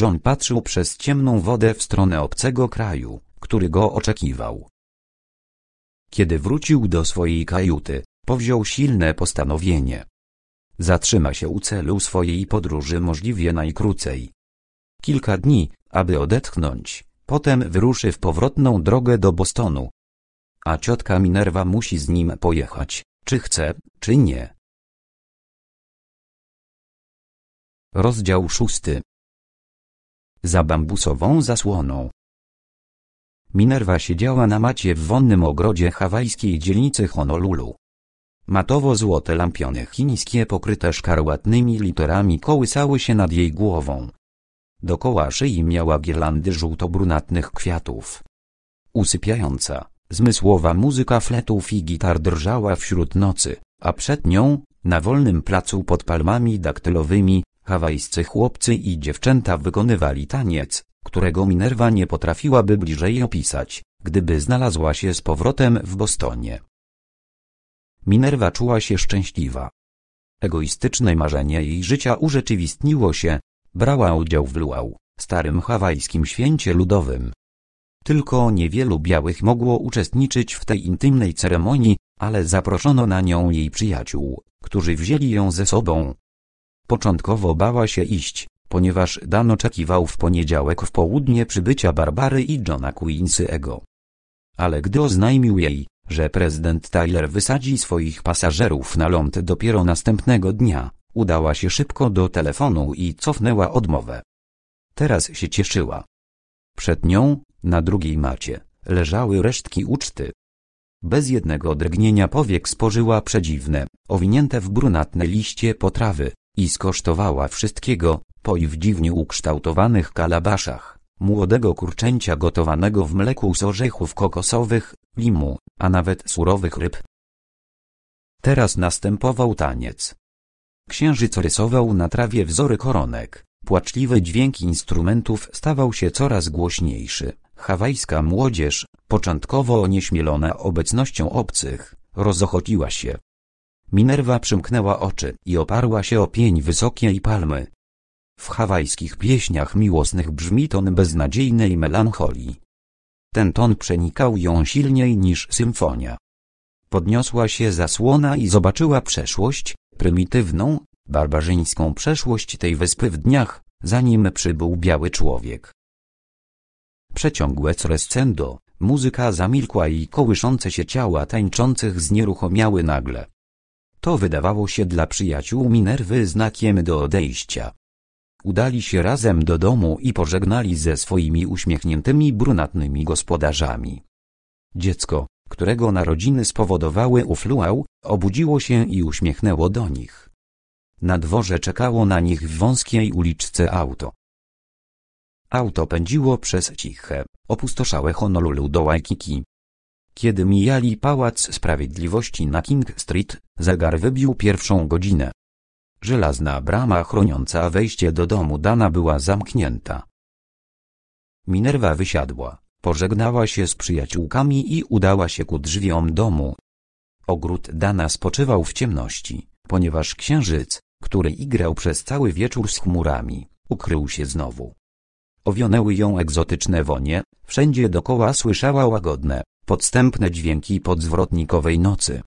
John patrzył przez ciemną wodę w stronę obcego kraju, który go oczekiwał. Kiedy wrócił do swojej kajuty, powziął silne postanowienie. Zatrzyma się u celu swojej podróży możliwie najkrócej. Kilka dni, aby odetchnąć, potem wyruszy w powrotną drogę do Bostonu. A ciotka Minerva musi z nim pojechać czy chce, czy nie. Rozdział szósty. Za bambusową zasłoną. Minerva siedziała na macie w wonnym ogrodzie hawajskiej dzielnicy Honolulu. Matowo-złote lampiony chińskie pokryte szkarłatnymi literami kołysały się nad jej głową. Dokoła szyi miała girlandy żółto-brunatnych kwiatów. Usypiająca Zmysłowa muzyka fletów i gitar drżała wśród nocy, a przed nią, na wolnym placu pod palmami daktylowymi, hawajscy chłopcy i dziewczęta wykonywali taniec, którego Minerva nie potrafiłaby bliżej opisać, gdyby znalazła się z powrotem w Bostonie. Minerva czuła się szczęśliwa. Egoistyczne marzenie jej życia urzeczywistniło się, brała udział w luau, starym hawajskim święcie ludowym, tylko niewielu białych mogło uczestniczyć w tej intymnej ceremonii, ale zaproszono na nią jej przyjaciół, którzy wzięli ją ze sobą. Początkowo bała się iść, ponieważ Dan oczekiwał w poniedziałek w południe przybycia Barbary i Johna Quincy'ego. Ale gdy oznajmił jej, że prezydent Tyler wysadzi swoich pasażerów na ląd dopiero następnego dnia, udała się szybko do telefonu i cofnęła odmowę. Teraz się cieszyła, przed nią, na drugiej macie, leżały resztki uczty. Bez jednego drgnienia powiek spożyła przedziwne, owinięte w brunatne liście potrawy, i skosztowała wszystkiego, po i w dziwnie ukształtowanych kalabaszach, młodego kurczęcia gotowanego w mleku z orzechów kokosowych, limu, a nawet surowych ryb. Teraz następował taniec. Księżyc rysował na trawie wzory koronek, Płaczliwy dźwięk instrumentów stawał się coraz głośniejszy. Hawajska młodzież, początkowo onieśmielona obecnością obcych, rozochodziła się. Minerva przymknęła oczy i oparła się o pień wysokiej palmy. W hawajskich pieśniach miłosnych brzmi ton beznadziejnej melancholii. Ten ton przenikał ją silniej niż symfonia. Podniosła się zasłona i zobaczyła przeszłość, prymitywną, barbarzyńską przeszłość tej wyspy w dniach, zanim przybył biały człowiek. Przeciągłe crescendo, muzyka zamilkła i kołyszące się ciała tańczących znieruchomiały nagle. To wydawało się dla przyjaciół Minerwy znakiem do odejścia. Udali się razem do domu i pożegnali ze swoimi uśmiechniętymi brunatnymi gospodarzami. Dziecko, którego narodziny spowodowały ufluał, obudziło się i uśmiechnęło do nich. Na dworze czekało na nich w wąskiej uliczce auto. Auto pędziło przez ciche, opustoszałe Honolulu do Waikiki. Kiedy mijali Pałac Sprawiedliwości na King Street, zegar wybił pierwszą godzinę. Żelazna brama chroniąca wejście do domu Dana była zamknięta. Minerva wysiadła, pożegnała się z przyjaciółkami i udała się ku drzwiom domu. Ogród Dana spoczywał w ciemności, ponieważ księżyc, który igrał przez cały wieczór z chmurami, ukrył się znowu. Owionęły ją egzotyczne wonie, wszędzie dokoła słyszała łagodne, podstępne dźwięki podzwrotnikowej nocy.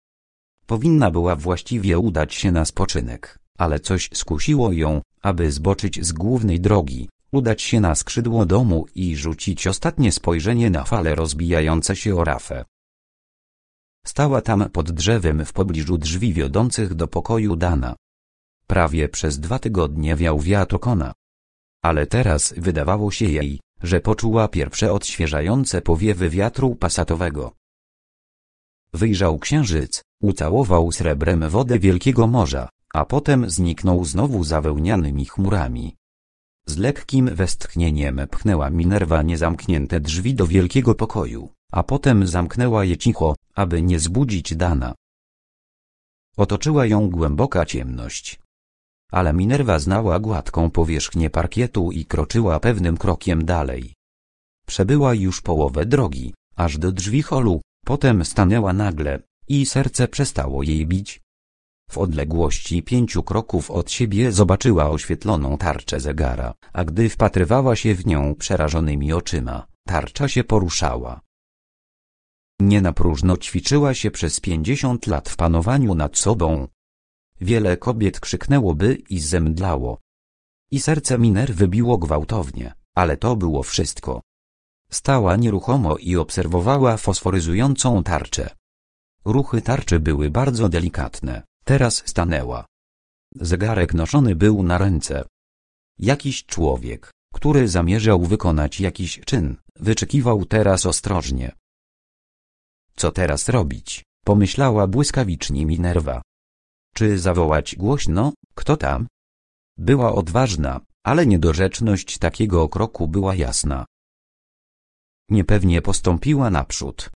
Powinna była właściwie udać się na spoczynek, ale coś skusiło ją, aby zboczyć z głównej drogi, udać się na skrzydło domu i rzucić ostatnie spojrzenie na fale rozbijające się o rafę. Stała tam pod drzewem w pobliżu drzwi wiodących do pokoju Dana, Prawie przez dwa tygodnie wiał wiatr okona. Ale teraz wydawało się jej, że poczuła pierwsze odświeżające powiewy wiatru pasatowego. Wyjrzał księżyc, ucałował srebrem wodę Wielkiego Morza, a potem zniknął znowu zawełnianymi chmurami. Z lekkim westchnieniem pchnęła Minerva niezamknięte drzwi do wielkiego pokoju, a potem zamknęła je cicho, aby nie zbudzić Dana. Otoczyła ją głęboka ciemność, ale Minerva znała gładką powierzchnię parkietu i kroczyła pewnym krokiem dalej. Przebyła już połowę drogi, aż do drzwi holu, potem stanęła nagle i serce przestało jej bić. W odległości pięciu kroków od siebie zobaczyła oświetloną tarczę zegara, a gdy wpatrywała się w nią przerażonymi oczyma, tarcza się poruszała. Nie na próżno ćwiczyła się przez pięćdziesiąt lat w panowaniu nad sobą, Wiele kobiet krzyknęłoby i zemdlało. I serce Miner wybiło gwałtownie, ale to było wszystko. Stała nieruchomo i obserwowała fosforyzującą tarczę. Ruchy tarczy były bardzo delikatne, teraz stanęła. Zegarek noszony był na ręce. Jakiś człowiek, który zamierzał wykonać jakiś czyn, wyczekiwał teraz ostrożnie. Co teraz robić? Pomyślała błyskawicznie Minerva czy zawołać głośno, kto tam? Była odważna, ale niedorzeczność takiego kroku była jasna. Niepewnie postąpiła naprzód.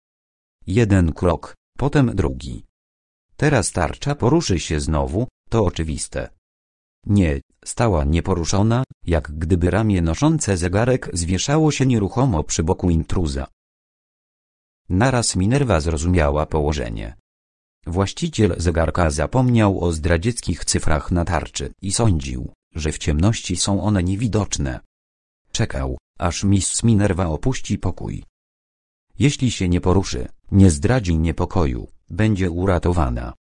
Jeden krok, potem drugi. Teraz tarcza poruszy się znowu, to oczywiste. Nie, stała nieporuszona, jak gdyby ramię noszące zegarek zwieszało się nieruchomo przy boku intruza. Naraz Minerva zrozumiała położenie. Właściciel zegarka zapomniał o zdradzieckich cyfrach na tarczy i sądził, że w ciemności są one niewidoczne. Czekał, aż Miss Minerva opuści pokój. Jeśli się nie poruszy, nie zdradzi niepokoju, będzie uratowana.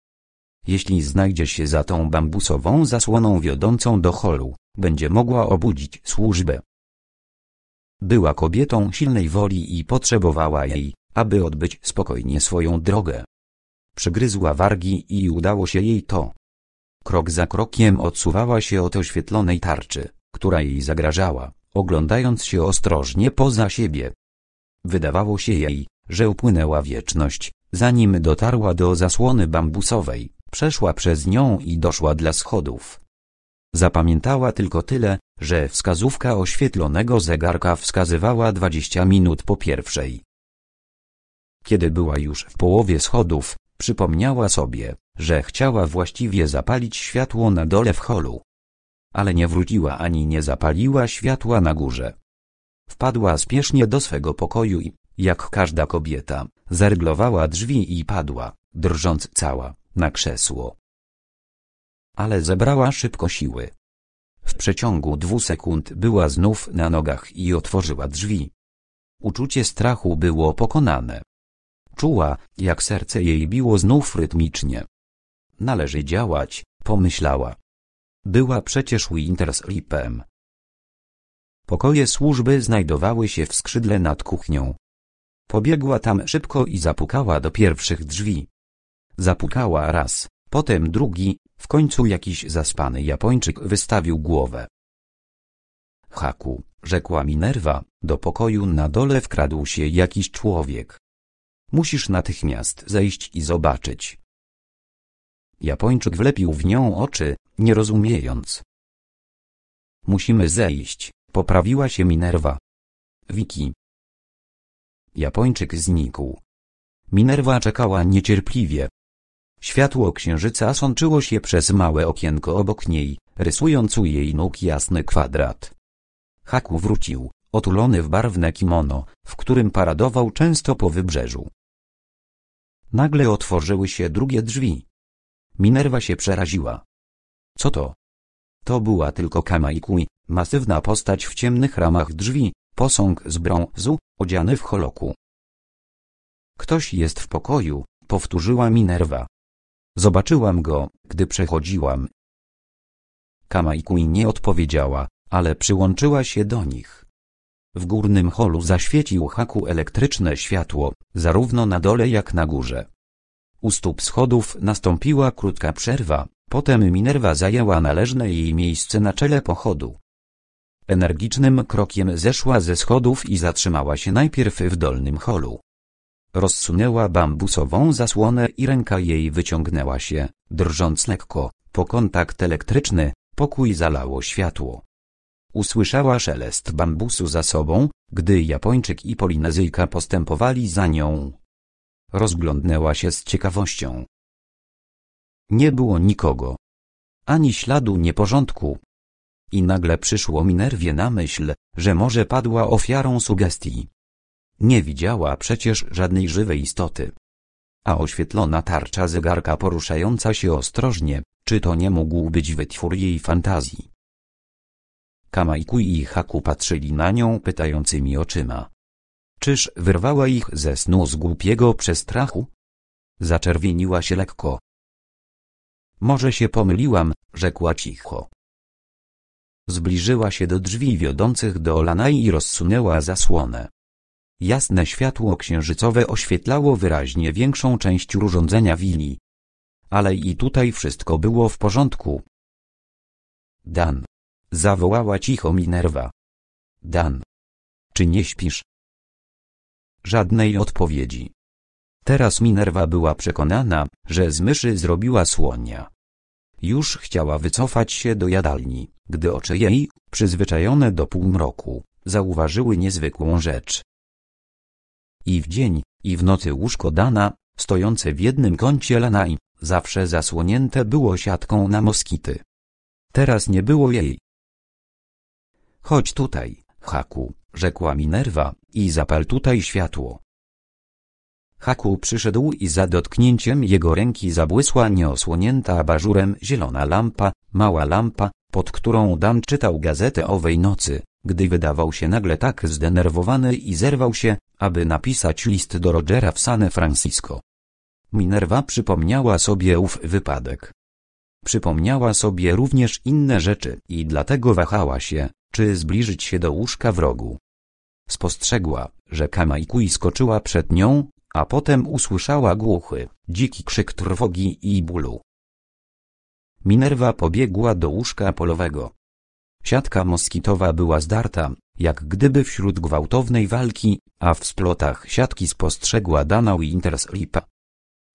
Jeśli znajdzie się za tą bambusową zasłoną wiodącą do holu, będzie mogła obudzić służbę. Była kobietą silnej woli i potrzebowała jej, aby odbyć spokojnie swoją drogę. Przygryzła wargi i udało się jej to. Krok za krokiem odsuwała się od oświetlonej tarczy, która jej zagrażała, oglądając się ostrożnie poza siebie. Wydawało się jej, że upłynęła wieczność, zanim dotarła do zasłony bambusowej, przeszła przez nią i doszła dla schodów. Zapamiętała tylko tyle, że wskazówka oświetlonego zegarka wskazywała 20 minut po pierwszej. Kiedy była już w połowie schodów, Przypomniała sobie, że chciała właściwie zapalić światło na dole w holu. Ale nie wróciła ani nie zapaliła światła na górze. Wpadła spiesznie do swego pokoju i, jak każda kobieta, zarglowała drzwi i padła, drżąc cała, na krzesło. Ale zebrała szybko siły. W przeciągu dwóch sekund była znów na nogach i otworzyła drzwi. Uczucie strachu było pokonane. Czuła, jak serce jej biło znów rytmicznie. Należy działać, pomyślała. Była przecież lipem. Pokoje służby znajdowały się w skrzydle nad kuchnią. Pobiegła tam szybko i zapukała do pierwszych drzwi. Zapukała raz, potem drugi, w końcu jakiś zaspany Japończyk wystawił głowę. Haku, rzekła Minerva, do pokoju na dole wkradł się jakiś człowiek. Musisz natychmiast zejść i zobaczyć. Japończyk wlepił w nią oczy, nie rozumiejąc. Musimy zejść, poprawiła się Minerva. Wiki. Japończyk znikł. Minerva czekała niecierpliwie. Światło księżyca sączyło się przez małe okienko obok niej, rysując u jej nóg jasny kwadrat. Haku wrócił, otulony w barwne kimono, w którym paradował często po wybrzeżu. Nagle otworzyły się drugie drzwi. Minerva się przeraziła. Co to? To była tylko Kama i masywna postać w ciemnych ramach drzwi, posąg z brązu, odziany w holoku. Ktoś jest w pokoju, powtórzyła Minerva. Zobaczyłam go, gdy przechodziłam. Kama i nie odpowiedziała, ale przyłączyła się do nich. W górnym holu zaświecił haku elektryczne światło, zarówno na dole jak na górze. U stóp schodów nastąpiła krótka przerwa, potem Minerva zajęła należne jej miejsce na czele pochodu. Energicznym krokiem zeszła ze schodów i zatrzymała się najpierw w dolnym holu. Rozsunęła bambusową zasłonę i ręka jej wyciągnęła się, drżąc lekko, po kontakt elektryczny, pokój zalało światło. Usłyszała szelest bambusu za sobą, gdy Japończyk i Polinezyjka postępowali za nią. Rozglądnęła się z ciekawością. Nie było nikogo. Ani śladu nieporządku. I nagle przyszło nerwie na myśl, że może padła ofiarą sugestii. Nie widziała przecież żadnej żywej istoty. A oświetlona tarcza zegarka poruszająca się ostrożnie, czy to nie mógł być wytwór jej fantazji? Kamajkuj i Haku patrzyli na nią pytającymi oczyma. Czyż wyrwała ich ze snu z głupiego przestrachu? Zaczerwieniła się lekko. Może się pomyliłam, rzekła cicho. Zbliżyła się do drzwi wiodących do Lanai i rozsunęła zasłonę. Jasne światło księżycowe oświetlało wyraźnie większą część urządzenia willi. Ale i tutaj wszystko było w porządku. Dan, Zawołała cicho Minerva. Dan. Czy nie śpisz? Żadnej odpowiedzi. Teraz Minerva była przekonana, że z myszy zrobiła słonia. Już chciała wycofać się do jadalni, gdy oczy jej, przyzwyczajone do półmroku, zauważyły niezwykłą rzecz. I w dzień, i w nocy łóżko Dana, stojące w jednym kącie lanaj, zawsze zasłonięte było siatką na moskity. Teraz nie było jej, Chodź tutaj, Haku, rzekła Minerva, i zapal tutaj światło. Haku przyszedł i za dotknięciem jego ręki zabłysła nieosłonięta abażurem zielona lampa, mała lampa, pod którą Dam czytał gazetę owej nocy, gdy wydawał się nagle tak zdenerwowany i zerwał się, aby napisać list do Rogera w San Francisco. Minerva przypomniała sobie ów wypadek. Przypomniała sobie również inne rzeczy i dlatego wahała się, czy zbliżyć się do łóżka w rogu. Spostrzegła, że Kamaikui skoczyła przed nią, a potem usłyszała głuchy, dziki krzyk trwogi i bólu. Minerva pobiegła do łóżka polowego. Siatka moskitowa była zdarta, jak gdyby wśród gwałtownej walki, a w splotach siatki spostrzegła Dana Lipa.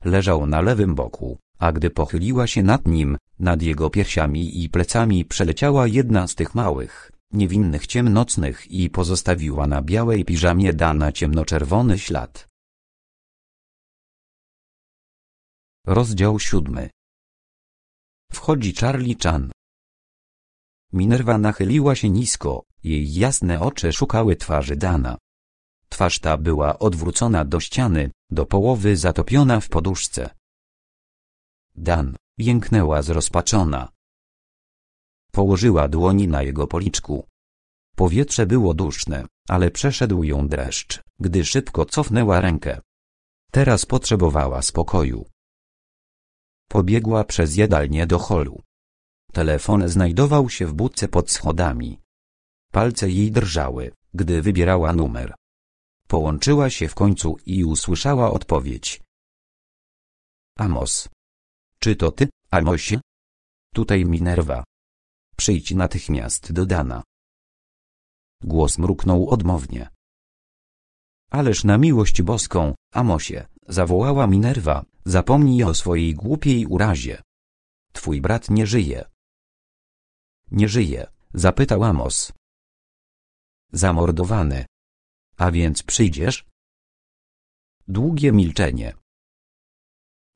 Leżał na lewym boku, a gdy pochyliła się nad nim, nad jego piersiami i plecami przeleciała jedna z tych małych, niewinnych ciemnocnych i pozostawiła na białej piżamie Dana ciemnoczerwony ślad. Rozdział siódmy Wchodzi Charlie Chan. Minerva nachyliła się nisko, jej jasne oczy szukały twarzy Dana. Twarz ta była odwrócona do ściany, do połowy zatopiona w poduszce. Dan, jęknęła zrozpaczona, Położyła dłoni na jego policzku. Powietrze było duszne, ale przeszedł ją dreszcz, gdy szybko cofnęła rękę. Teraz potrzebowała spokoju. Pobiegła przez jadalnię do holu. Telefon znajdował się w budce pod schodami. Palce jej drżały, gdy wybierała numer. Połączyła się w końcu i usłyszała odpowiedź. Amos. Czy to ty, Amosie? Tutaj Minerva. Przyjdź natychmiast do Dana. Głos mruknął odmownie. Ależ na miłość boską, Amosie, zawołała Minerva, zapomnij o swojej głupiej urazie. Twój brat nie żyje. Nie żyje, zapytał Amos. Zamordowany. A więc przyjdziesz? Długie milczenie.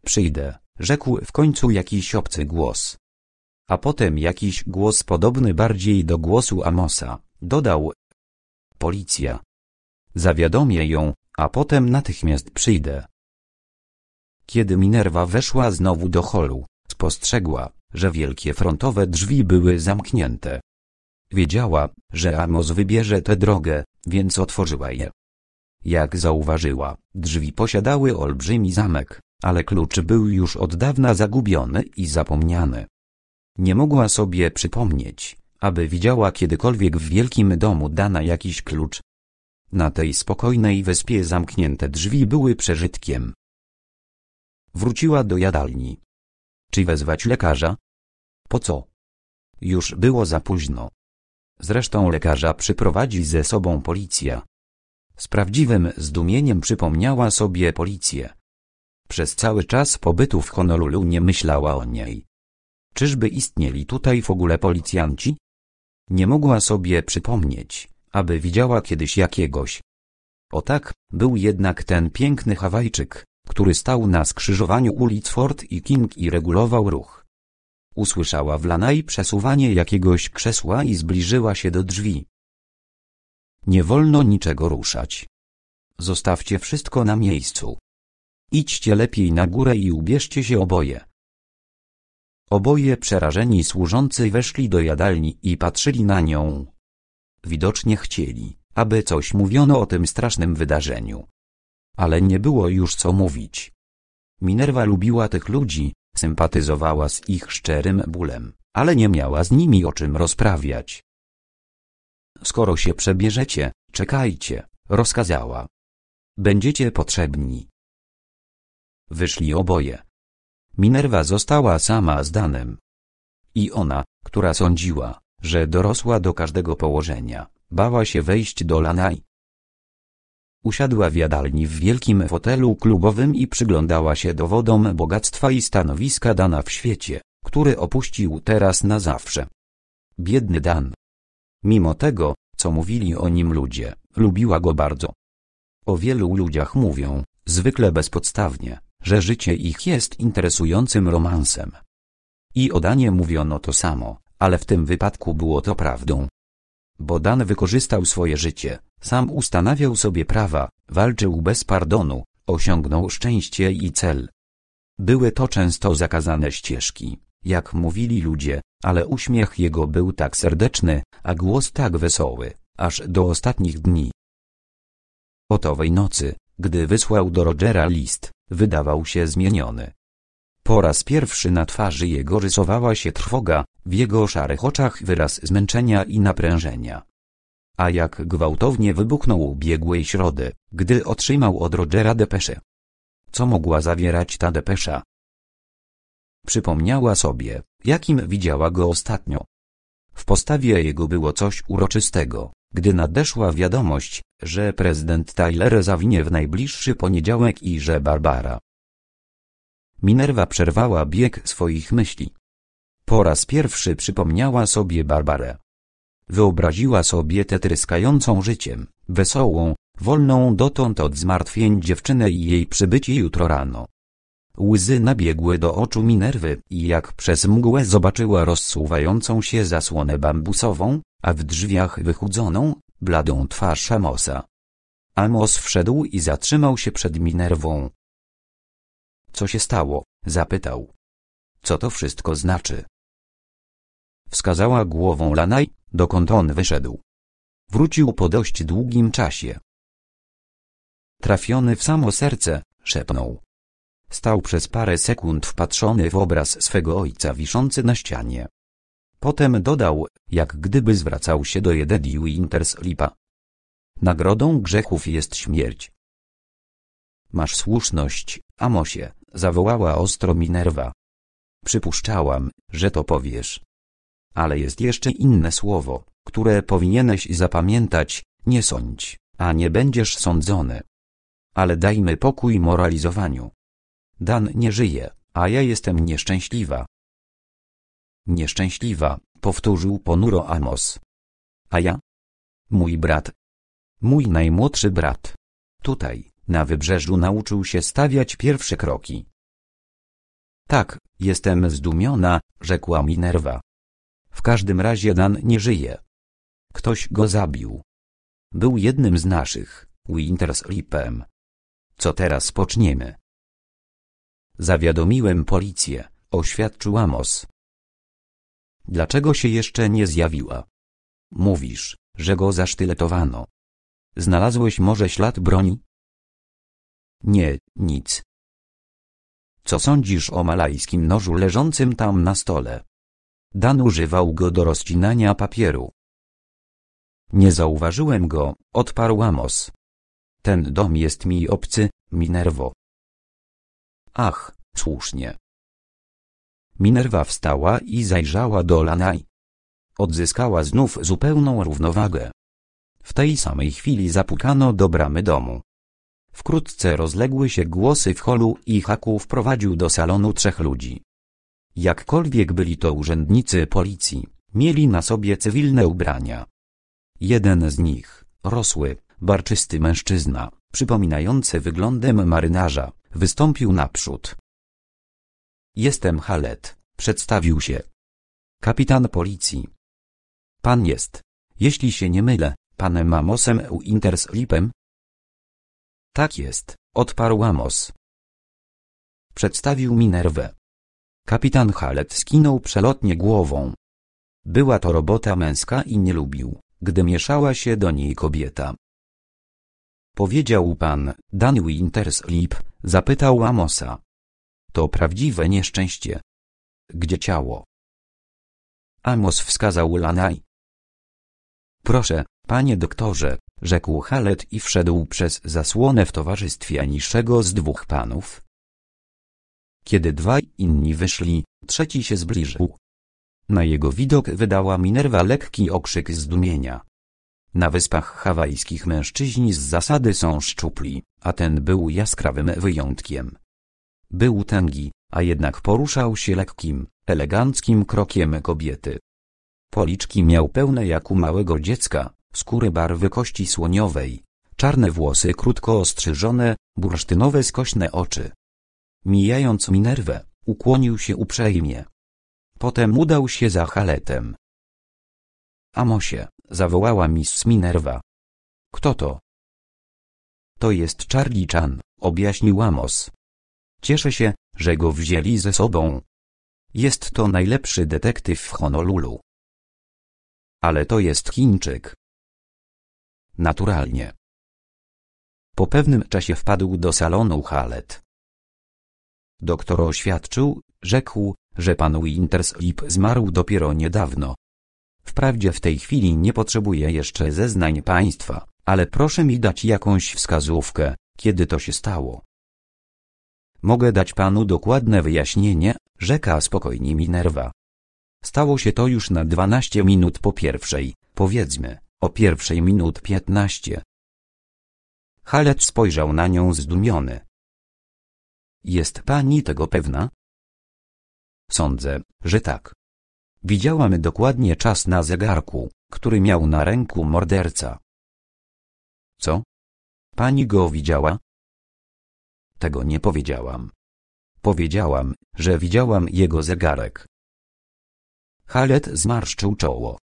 Przyjdę, rzekł w końcu jakiś obcy głos. A potem jakiś głos podobny bardziej do głosu Amosa, dodał. Policja. Zawiadomię ją, a potem natychmiast przyjdę. Kiedy Minerva weszła znowu do holu, spostrzegła, że wielkie frontowe drzwi były zamknięte. Wiedziała, że Amos wybierze tę drogę, więc otworzyła je. Jak zauważyła, drzwi posiadały olbrzymi zamek, ale klucz był już od dawna zagubiony i zapomniany. Nie mogła sobie przypomnieć, aby widziała kiedykolwiek w wielkim domu dana jakiś klucz. Na tej spokojnej wyspie zamknięte drzwi były przeżytkiem. Wróciła do jadalni. Czy wezwać lekarza? Po co? Już było za późno. Zresztą lekarza przyprowadzi ze sobą policja. Z prawdziwym zdumieniem przypomniała sobie policję. Przez cały czas pobytu w Honolulu nie myślała o niej. Czyżby istnieli tutaj w ogóle policjanci? Nie mogła sobie przypomnieć, aby widziała kiedyś jakiegoś. O tak, był jednak ten piękny Hawajczyk, który stał na skrzyżowaniu ulic Fort i King i regulował ruch. Usłyszała w lanaj przesuwanie jakiegoś krzesła i zbliżyła się do drzwi. Nie wolno niczego ruszać. Zostawcie wszystko na miejscu. Idźcie lepiej na górę i ubierzcie się oboje. Oboje przerażeni służący weszli do jadalni i patrzyli na nią. Widocznie chcieli, aby coś mówiono o tym strasznym wydarzeniu. Ale nie było już co mówić. Minerva lubiła tych ludzi, sympatyzowała z ich szczerym bólem, ale nie miała z nimi o czym rozprawiać. Skoro się przebierzecie, czekajcie, rozkazała. Będziecie potrzebni. Wyszli oboje, Minerva została sama z Danem. I ona, która sądziła, że dorosła do każdego położenia, bała się wejść do Lanai. Usiadła w jadalni w wielkim fotelu klubowym i przyglądała się dowodom bogactwa i stanowiska Dana w świecie, który opuścił teraz na zawsze. Biedny Dan. Mimo tego, co mówili o nim ludzie, lubiła go bardzo. O wielu ludziach mówią, zwykle bezpodstawnie, że życie ich jest interesującym romansem. I o Danie mówiono to samo, ale w tym wypadku było to prawdą. Bo Dan wykorzystał swoje życie, sam ustanawiał sobie prawa, walczył bez pardonu, osiągnął szczęście i cel. Były to często zakazane ścieżki, jak mówili ludzie, ale uśmiech jego był tak serdeczny, a głos tak wesoły, aż do ostatnich dni. Otowej nocy, gdy wysłał do Rogera list, wydawał się zmieniony. Po raz pierwszy na twarzy jego rysowała się trwoga, w jego szarych oczach wyraz zmęczenia i naprężenia. A jak gwałtownie wybuchnął ubiegłej środy, gdy otrzymał od Rogera depeszę. Co mogła zawierać ta depesza? Przypomniała sobie, jakim widziała go ostatnio. W postawie jego było coś uroczystego, gdy nadeszła wiadomość, że prezydent Tyler zawinie w najbliższy poniedziałek i że Barbara Minerva przerwała bieg swoich myśli. Po raz pierwszy przypomniała sobie Barbarę. Wyobraziła sobie tę tryskającą życiem, wesołą, wolną dotąd od zmartwień dziewczynę i jej przybycie jutro rano. Łzy nabiegły do oczu Minerwy i jak przez mgłę zobaczyła rozsuwającą się zasłonę bambusową, a w drzwiach wychudzoną, bladą twarz Amosa. Amos wszedł i zatrzymał się przed Minerwą. Co się stało? zapytał. Co to wszystko znaczy? Wskazała głową Lanaj, dokąd on wyszedł. Wrócił po dość długim czasie. Trafiony w samo serce, szepnął. Stał przez parę sekund wpatrzony w obraz swego ojca wiszący na ścianie. Potem dodał, jak gdyby zwracał się do Jededi Lipa. Nagrodą grzechów jest śmierć. Masz słuszność, Amosie, zawołała ostro Minerva. Przypuszczałam, że to powiesz. Ale jest jeszcze inne słowo, które powinieneś zapamiętać, nie sądź, a nie będziesz sądzony. Ale dajmy pokój moralizowaniu. Dan nie żyje, a ja jestem nieszczęśliwa. Nieszczęśliwa, powtórzył ponuro Amos. A ja? Mój brat. Mój najmłodszy brat. Tutaj, na wybrzeżu nauczył się stawiać pierwsze kroki. Tak, jestem zdumiona, rzekła Minerva. W każdym razie Dan nie żyje. Ktoś go zabił. Był jednym z naszych, Lipem. Co teraz poczniemy? Zawiadomiłem policję, oświadczył Amos. Dlaczego się jeszcze nie zjawiła? Mówisz, że go zasztyletowano. Znalazłeś może ślad broni? Nie, nic. Co sądzisz o malajskim nożu leżącym tam na stole? Dan używał go do rozcinania papieru. Nie zauważyłem go, odparł Amos. Ten dom jest mi obcy, Minervo. Ach, słusznie. Minerva wstała i zajrzała do Lanai. Odzyskała znów zupełną równowagę. W tej samej chwili zapukano do bramy domu. Wkrótce rozległy się głosy w holu i Haku wprowadził do salonu trzech ludzi. Jakkolwiek byli to urzędnicy policji, mieli na sobie cywilne ubrania. Jeden z nich, rosły, barczysty mężczyzna, przypominający wyglądem marynarza, Wystąpił naprzód. Jestem Halet, przedstawił się. Kapitan policji. Pan jest, jeśli się nie mylę, panem Amosem Winterslipem? Tak jest, odparł Amos. Przedstawił Minerwę. Kapitan Halet skinął przelotnie głową. Była to robota męska i nie lubił, gdy mieszała się do niej kobieta. Powiedział pan, Dan Winterslip, Zapytał Amosa. To prawdziwe nieszczęście. Gdzie ciało? Amos wskazał Lanaj. Proszę, panie doktorze, rzekł Halet i wszedł przez zasłonę w towarzystwie niższego z dwóch panów. Kiedy dwaj inni wyszli, trzeci się zbliżył. Na jego widok wydała Minerva lekki okrzyk zdumienia. Na wyspach hawajskich mężczyźni z zasady są szczupli, a ten był jaskrawym wyjątkiem. Był tęgi, a jednak poruszał się lekkim, eleganckim krokiem kobiety. Policzki miał pełne jak u małego dziecka, skóry barwy kości słoniowej, czarne włosy krótko ostrzyżone, bursztynowe skośne oczy. Mijając Minerwę, ukłonił się uprzejmie. Potem udał się za Haletem. Amosie, zawołała Miss Minerva. Kto to? To jest Charlie Chan, objaśnił Amos. Cieszę się, że go wzięli ze sobą. Jest to najlepszy detektyw w Honolulu. Ale to jest Chińczyk. Naturalnie. Po pewnym czasie wpadł do salonu Halet. Doktor oświadczył, rzekł, że pan Winterslip zmarł dopiero niedawno, Wprawdzie w tej chwili nie potrzebuję jeszcze zeznań państwa, ale proszę mi dać jakąś wskazówkę, kiedy to się stało. Mogę dać panu dokładne wyjaśnienie, rzeka spokojnie Minerva. Stało się to już na 12 minut po pierwszej, powiedzmy, o pierwszej minut 15. Halec spojrzał na nią zdumiony. Jest pani tego pewna? Sądzę, że tak. Widziałam dokładnie czas na zegarku, który miał na ręku morderca. Co? Pani go widziała? Tego nie powiedziałam. Powiedziałam, że widziałam jego zegarek. Halet zmarszczył czoło.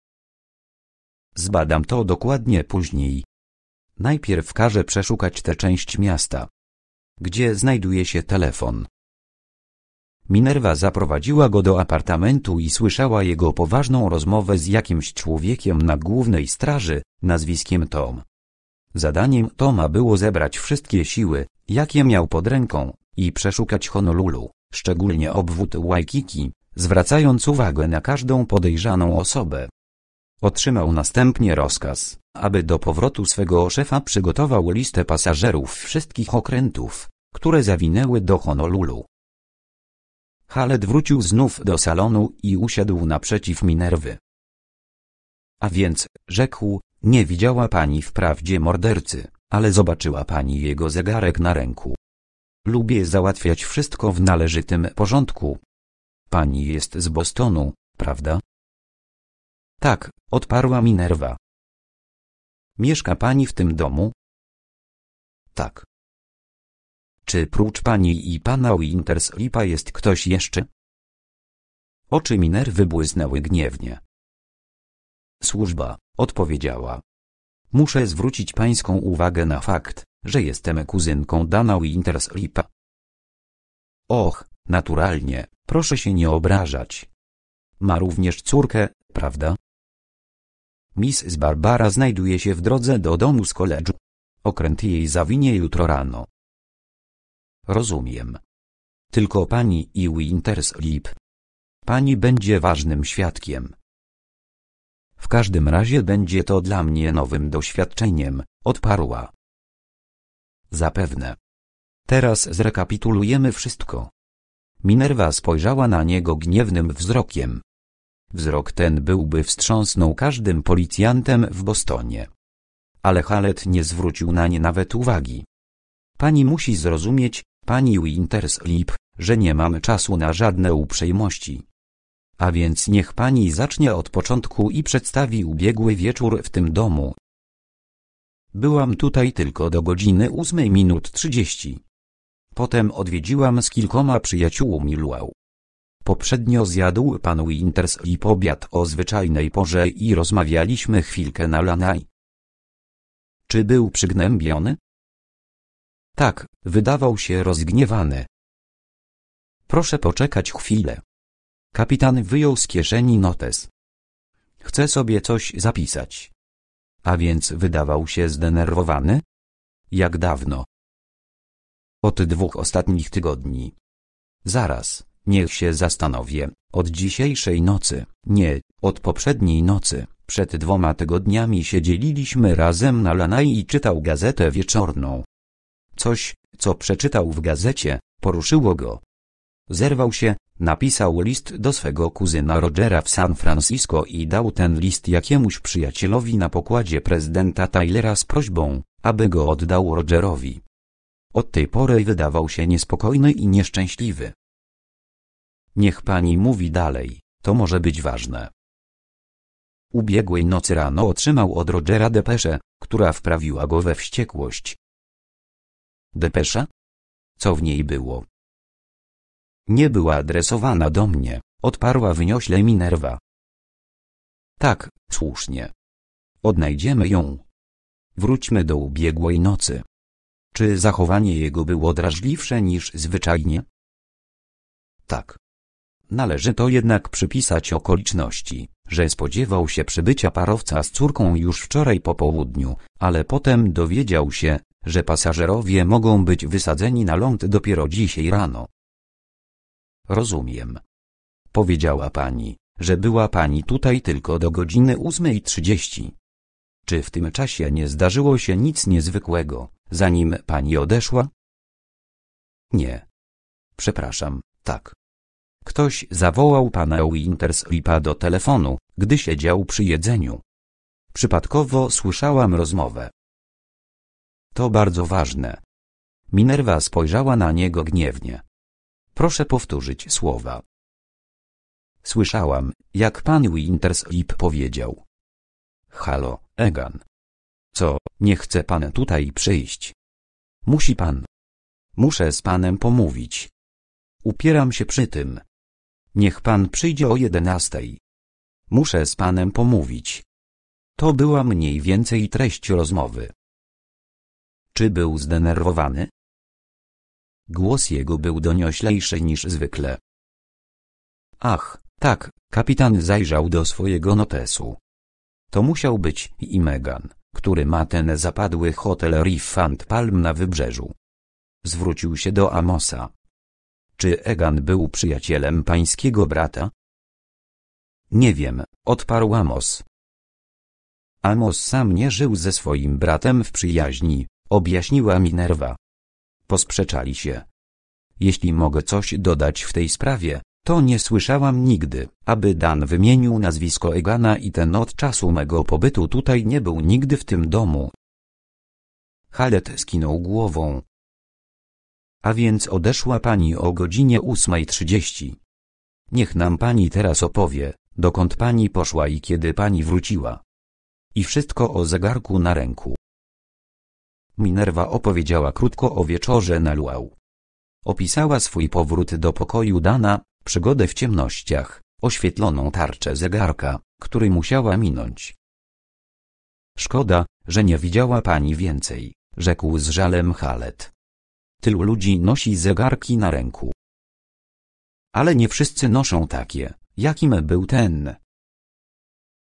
Zbadam to dokładnie później. Najpierw każę przeszukać tę część miasta. Gdzie znajduje się telefon? Minerva zaprowadziła go do apartamentu i słyszała jego poważną rozmowę z jakimś człowiekiem na głównej straży, nazwiskiem Tom. Zadaniem Toma było zebrać wszystkie siły, jakie miał pod ręką, i przeszukać Honolulu, szczególnie obwód Waikiki, zwracając uwagę na każdą podejrzaną osobę. Otrzymał następnie rozkaz, aby do powrotu swego szefa przygotował listę pasażerów wszystkich okrętów, które zawinęły do Honolulu. Haled wrócił znów do salonu i usiadł naprzeciw Minerwy. A więc, rzekł, nie widziała pani wprawdzie mordercy, ale zobaczyła pani jego zegarek na ręku. Lubię załatwiać wszystko w należytym porządku. Pani jest z Bostonu, prawda? Tak, odparła Minerva. Mieszka pani w tym domu? Tak. Czy prócz pani i pana Winterslipa jest ktoś jeszcze? Oczy miner wybłysnęły gniewnie. Służba, odpowiedziała. Muszę zwrócić pańską uwagę na fakt, że jestem kuzynką Dana Winterslipa. Och, naturalnie, proszę się nie obrażać. Ma również córkę, prawda? Miss Barbara znajduje się w drodze do domu z koledżu. Okręt jej zawinie jutro rano. Rozumiem. Tylko pani i Winterslip. Pani będzie ważnym świadkiem. W każdym razie będzie to dla mnie nowym doświadczeniem, odparła. Zapewne. Teraz zrekapitulujemy wszystko. Minerva spojrzała na niego gniewnym wzrokiem. Wzrok ten byłby wstrząsnął każdym policjantem w Bostonie. Ale Halet nie zwrócił na nie nawet uwagi. Pani musi zrozumieć, Pani Winterslip, że nie mamy czasu na żadne uprzejmości. A więc niech pani zacznie od początku i przedstawi ubiegły wieczór w tym domu. Byłam tutaj tylko do godziny 8 minut 30. Potem odwiedziłam z kilkoma przyjaciółmi Luau. Poprzednio zjadł pan Winterslip obiad o zwyczajnej porze i rozmawialiśmy chwilkę na lanaj. Czy był przygnębiony? Tak, wydawał się rozgniewany. Proszę poczekać chwilę. Kapitan wyjął z kieszeni notes. Chcę sobie coś zapisać. A więc wydawał się zdenerwowany? Jak dawno? Od dwóch ostatnich tygodni. Zaraz, niech się zastanowię. Od dzisiejszej nocy, nie, od poprzedniej nocy, przed dwoma tygodniami siedzieliśmy razem na lanaj i czytał gazetę wieczorną. Coś, co przeczytał w gazecie, poruszyło go. Zerwał się, napisał list do swego kuzyna Rogera w San Francisco i dał ten list jakiemuś przyjacielowi na pokładzie prezydenta Tylera z prośbą, aby go oddał Rogerowi. Od tej pory wydawał się niespokojny i nieszczęśliwy. Niech pani mówi dalej, to może być ważne. Ubiegłej nocy rano otrzymał od Rogera depeszę, która wprawiła go we wściekłość, Depesza? Co w niej było? Nie była adresowana do mnie, odparła wyniośle Minerva. Tak, słusznie. Odnajdziemy ją. Wróćmy do ubiegłej nocy. Czy zachowanie jego było drażliwsze niż zwyczajnie? Tak. Należy to jednak przypisać okoliczności, że spodziewał się przybycia parowca z córką już wczoraj po południu, ale potem dowiedział się, że pasażerowie mogą być wysadzeni na ląd dopiero dzisiaj rano. Rozumiem. Powiedziała pani, że była pani tutaj tylko do godziny 8.30. Czy w tym czasie nie zdarzyło się nic niezwykłego, zanim pani odeszła? Nie. Przepraszam, tak. Ktoś zawołał pana Winterslipa do telefonu, gdy siedział przy jedzeniu. Przypadkowo słyszałam rozmowę. To bardzo ważne. Minerva spojrzała na niego gniewnie. Proszę powtórzyć słowa. Słyszałam, jak pan Winterslip powiedział. Halo, Egan. Co, nie chce pan tutaj przyjść? Musi pan. Muszę z panem pomówić. Upieram się przy tym. Niech pan przyjdzie o jedenastej. Muszę z panem pomówić. To była mniej więcej treść rozmowy. Czy był zdenerwowany? Głos jego był donioślejszy niż zwykle. Ach, tak, kapitan zajrzał do swojego notesu. To musiał być i Megan, który ma ten zapadły hotel Riffant Palm na wybrzeżu. Zwrócił się do Amosa. Czy Egan był przyjacielem pańskiego brata? Nie wiem, odparł Amos. Amos sam nie żył ze swoim bratem w przyjaźni, objaśniła Minerva. Posprzeczali się. Jeśli mogę coś dodać w tej sprawie, to nie słyszałam nigdy, aby Dan wymienił nazwisko Egana i ten od czasu mego pobytu tutaj nie był nigdy w tym domu. Halet skinął głową. A więc odeszła pani o godzinie 8.30. Niech nam pani teraz opowie, dokąd pani poszła i kiedy pani wróciła. I wszystko o zegarku na ręku. Minerva opowiedziała krótko o wieczorze na luau. Opisała swój powrót do pokoju Dana, przygodę w ciemnościach, oświetloną tarczę zegarka, który musiała minąć. Szkoda, że nie widziała pani więcej, rzekł z żalem Halet. Tylu ludzi nosi zegarki na ręku. Ale nie wszyscy noszą takie, jakim był ten.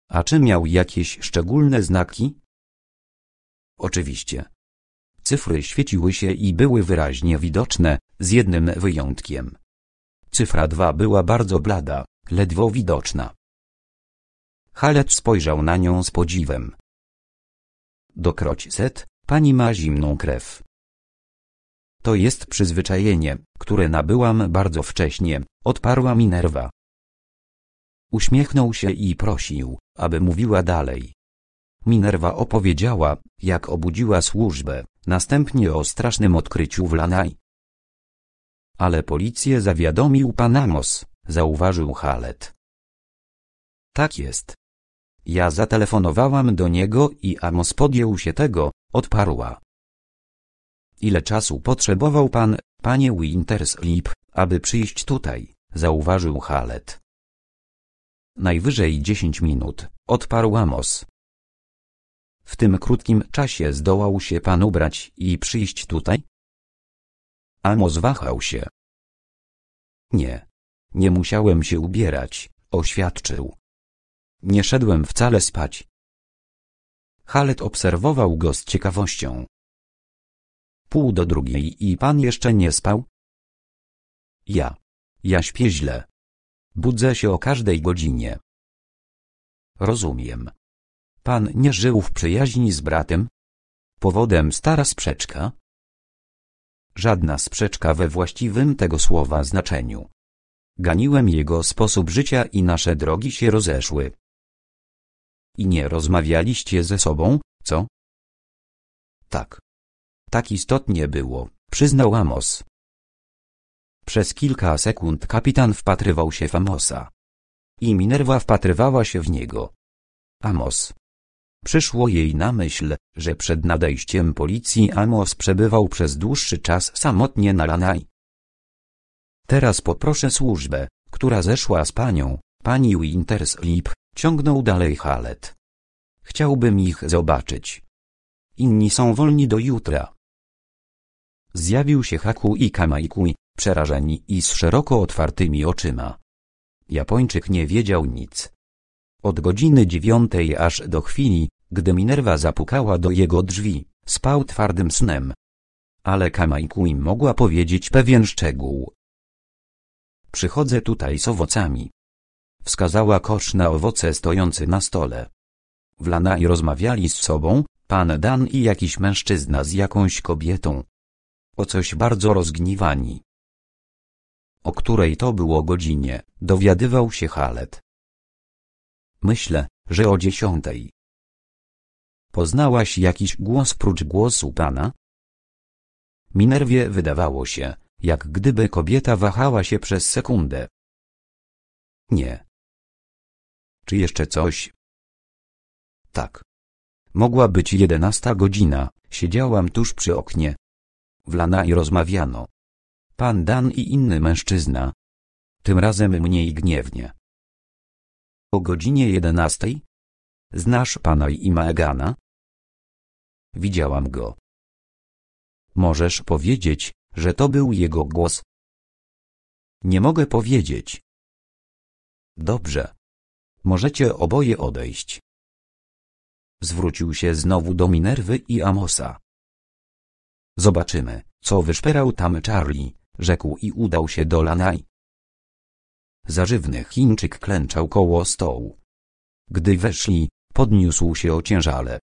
A czy miał jakieś szczególne znaki? Oczywiście, Cyfry świeciły się i były wyraźnie widoczne, z jednym wyjątkiem. Cyfra 2 była bardzo blada, ledwo widoczna. Halec spojrzał na nią z podziwem. Dokroć set, pani ma zimną krew. To jest przyzwyczajenie, które nabyłam bardzo wcześnie, odparła Minerva. Uśmiechnął się i prosił, aby mówiła dalej. Minerva opowiedziała, jak obudziła służbę, następnie o strasznym odkryciu w Lanai. Ale policję zawiadomił Amos, zauważył Halet. Tak jest. Ja zatelefonowałam do niego i Amos podjął się tego, odparła. Ile czasu potrzebował pan, panie Winterslip, aby przyjść tutaj, zauważył Halet. Najwyżej dziesięć minut, odparł Amos. W tym krótkim czasie zdołał się pan ubrać i przyjść tutaj? Amos wahał się. Nie. Nie musiałem się ubierać, oświadczył. Nie szedłem wcale spać. Halet obserwował go z ciekawością. Pół do drugiej i pan jeszcze nie spał? Ja. Ja śpię źle. Budzę się o każdej godzinie. Rozumiem. Pan nie żył w przyjaźni z bratem? Powodem stara sprzeczka? Żadna sprzeczka we właściwym tego słowa znaczeniu. Ganiłem jego sposób życia i nasze drogi się rozeszły. I nie rozmawialiście ze sobą, co? Tak. Tak istotnie było, przyznał Amos. Przez kilka sekund kapitan wpatrywał się w Amosa. I Minerva wpatrywała się w niego. Amos. Przyszło jej na myśl, że przed nadejściem policji Amos przebywał przez dłuższy czas samotnie na Lanai. Teraz poproszę służbę, która zeszła z panią, pani Winterslip, ciągnął dalej Halet. Chciałbym ich zobaczyć. Inni są wolni do jutra. Zjawił się Haku i Kamaikui, przerażeni i z szeroko otwartymi oczyma. Japończyk nie wiedział nic. Od godziny dziewiątej aż do chwili, gdy Minerva zapukała do jego drzwi, spał twardym snem. Ale Kamajkui mogła powiedzieć pewien szczegół. Przychodzę tutaj z owocami. Wskazała kosz na owoce stojący na stole. Wlana i rozmawiali z sobą, pan Dan i jakiś mężczyzna z jakąś kobietą. O coś bardzo rozgniwani. O której to było godzinie, dowiadywał się Halet. Myślę, że o dziesiątej. Poznałaś jakiś głos prócz głosu pana? Minerwie wydawało się, jak gdyby kobieta wahała się przez sekundę. Nie. Czy jeszcze coś? Tak. Mogła być jedenasta godzina, siedziałam tuż przy oknie. Wlana i rozmawiano. Pan Dan i inny mężczyzna. Tym razem mniej gniewnie. O godzinie jedenastej? Znasz pana i Magana? Widziałam go. Możesz powiedzieć, że to był jego głos. Nie mogę powiedzieć. Dobrze. Możecie oboje odejść. Zwrócił się znowu do Minerwy i Amosa. Zobaczymy, co wyszperał tam Charlie, rzekł i udał się do Lanai. Zażywny Chińczyk klęczał koło stołu. Gdy weszli, podniósł się ociężale.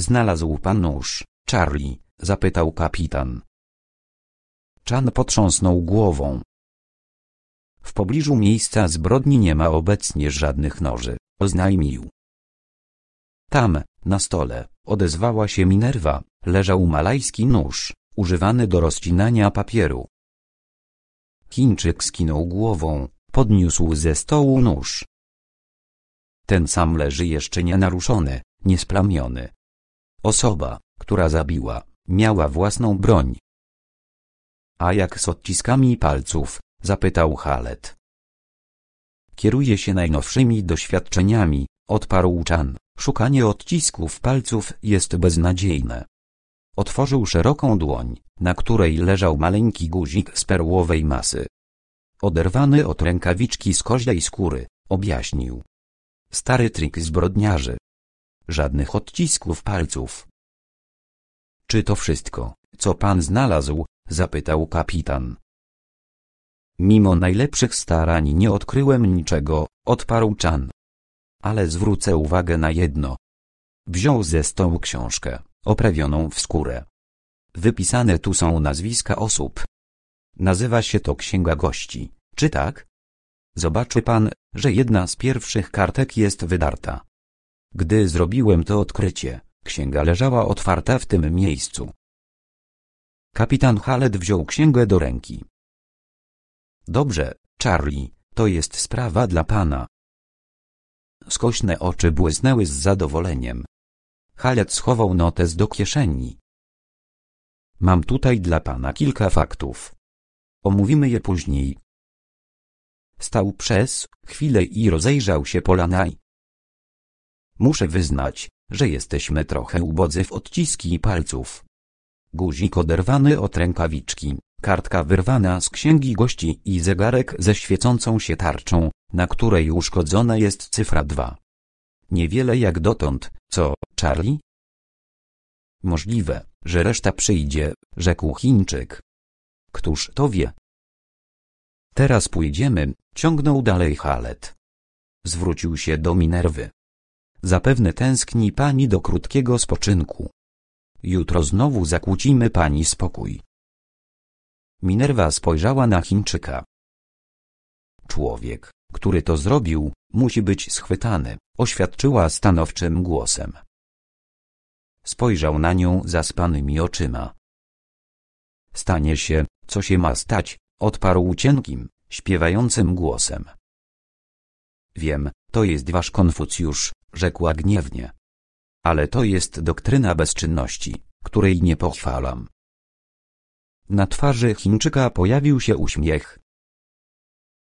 Znalazł pan nóż, Charlie, zapytał kapitan. Chan potrząsnął głową. W pobliżu miejsca zbrodni nie ma obecnie żadnych noży, oznajmił. Tam, na stole, odezwała się Minerva, leżał malajski nóż, używany do rozcinania papieru. Chińczyk skinął głową, podniósł ze stołu nóż. Ten sam leży jeszcze nienaruszony, niesplamiony, Osoba, która zabiła, miała własną broń. A jak z odciskami palców? zapytał Halet. Kieruje się najnowszymi doświadczeniami, odparł Chan. Szukanie odcisków palców jest beznadziejne. Otworzył szeroką dłoń, na której leżał maleńki guzik z perłowej masy. Oderwany od rękawiczki z koźlej skóry, objaśnił. Stary trik zbrodniarzy żadnych odcisków palców. Czy to wszystko, co pan znalazł? zapytał kapitan. Mimo najlepszych starań nie odkryłem niczego, odparł Chan. Ale zwrócę uwagę na jedno. Wziął ze stołu książkę, oprawioną w skórę. Wypisane tu są nazwiska osób. Nazywa się to Księga Gości, czy tak? Zobaczy pan, że jedna z pierwszych kartek jest wydarta. Gdy zrobiłem to odkrycie, księga leżała otwarta w tym miejscu. Kapitan Hallet wziął księgę do ręki. Dobrze, Charlie, to jest sprawa dla pana. Skośne oczy błysnęły z zadowoleniem. Hallet schował notes do kieszeni. Mam tutaj dla pana kilka faktów. Omówimy je później. Stał przez chwilę i rozejrzał się po lanaj. Muszę wyznać, że jesteśmy trochę ubodzy w odciski palców. Guzik oderwany od rękawiczki, kartka wyrwana z księgi gości i zegarek ze świecącą się tarczą, na której uszkodzona jest cyfra 2. Niewiele jak dotąd, co, Charlie? Możliwe, że reszta przyjdzie, rzekł Chińczyk. Któż to wie? Teraz pójdziemy, ciągnął dalej Halet. Zwrócił się do Minerwy. Zapewne tęskni pani do krótkiego spoczynku. Jutro znowu zakłócimy pani spokój. Minerva spojrzała na Chińczyka. Człowiek, który to zrobił, musi być schwytany, oświadczyła stanowczym głosem. Spojrzał na nią zaspanymi oczyma. Stanie się, co się ma stać, odparł cienkim, śpiewającym głosem. Wiem, to jest wasz Konfucjusz, rzekła gniewnie. Ale to jest doktryna bezczynności, której nie pochwalam. Na twarzy Chińczyka pojawił się uśmiech.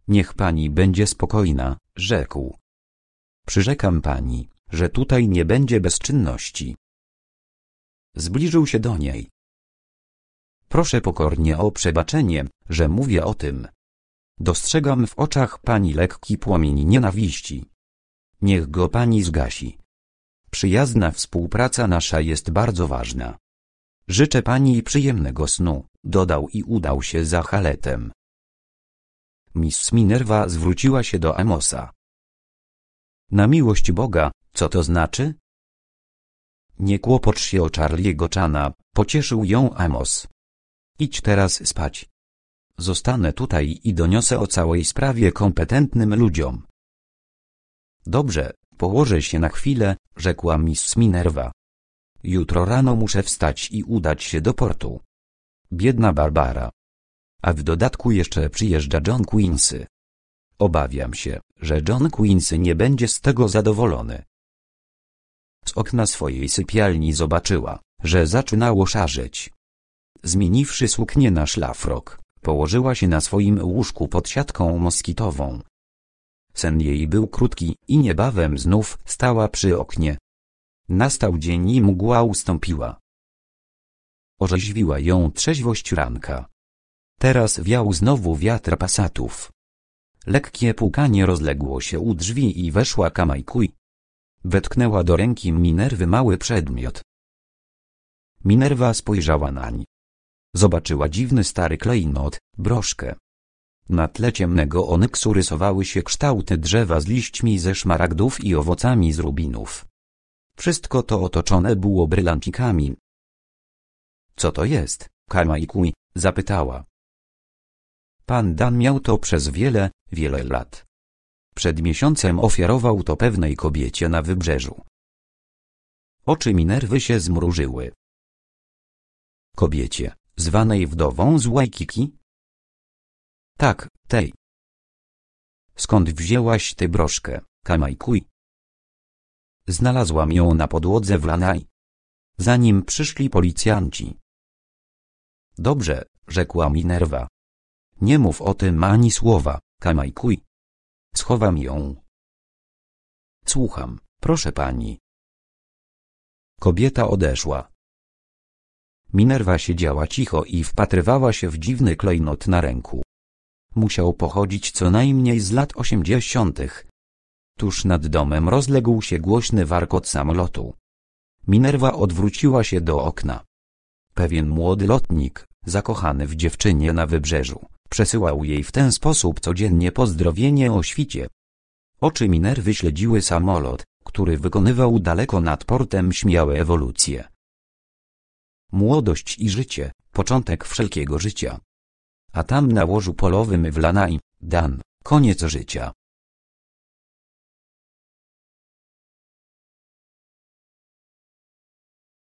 Niech pani będzie spokojna, rzekł. Przyrzekam pani, że tutaj nie będzie bezczynności. Zbliżył się do niej. Proszę pokornie o przebaczenie, że mówię o tym. Dostrzegam w oczach pani lekki płomień nienawiści. Niech go pani zgasi. Przyjazna współpraca nasza jest bardzo ważna. Życzę pani przyjemnego snu, dodał i udał się za Haletem. Miss Minerva zwróciła się do Amosa. Na miłość Boga, co to znaczy? Nie kłopocz się o Charlie'ego Chana, pocieszył ją Amos. Idź teraz spać. Zostanę tutaj i doniosę o całej sprawie kompetentnym ludziom. Dobrze, położę się na chwilę, rzekła Miss Minerva. Jutro rano muszę wstać i udać się do portu. Biedna Barbara. A w dodatku jeszcze przyjeżdża John Quincy. Obawiam się, że John Quincy nie będzie z tego zadowolony. Z okna swojej sypialni zobaczyła, że zaczynało szarzeć. Zmieniwszy suknię na szlafrok, położyła się na swoim łóżku pod siatką moskitową, Sen jej był krótki i niebawem znów stała przy oknie. Nastał dzień i mgła ustąpiła. Orzeźwiła ją trzeźwość ranka. Teraz wiał znowu wiatr pasatów. Lekkie pukanie rozległo się u drzwi i weszła Kamajkuj. Wetknęła do ręki Minerwy mały przedmiot. Minerwa spojrzała nań. Zobaczyła dziwny stary klejnot, broszkę. Na tle ciemnego onyksu rysowały się kształty drzewa z liśćmi ze szmaragdów i owocami z rubinów. Wszystko to otoczone było brylancikami. Co to jest, Kamaikui? zapytała. Pan Dan miał to przez wiele, wiele lat. Przed miesiącem ofiarował to pewnej kobiecie na wybrzeżu. Oczy nerwy się zmrużyły. Kobiecie, zwanej wdową z Waikiki, tak, tej. Skąd wzięłaś tę broszkę, Kamajkuj? Znalazłam ją na podłodze w Lanaj. Zanim przyszli policjanci. Dobrze, rzekła Minerva. Nie mów o tym ani słowa, Kamajkuj. Schowam ją. Słucham, proszę pani. Kobieta odeszła. Minerva siedziała cicho i wpatrywała się w dziwny klejnot na ręku musiał pochodzić co najmniej z lat osiemdziesiątych. Tuż nad domem rozległ się głośny warkot samolotu. Minerva odwróciła się do okna. Pewien młody lotnik, zakochany w dziewczynie na wybrzeżu, przesyłał jej w ten sposób codziennie pozdrowienie o świcie. Oczy Minerwy śledziły samolot, który wykonywał daleko nad portem śmiałe ewolucje. Młodość i życie, początek wszelkiego życia a tam na łożu polowym wlana i, Dan, koniec życia.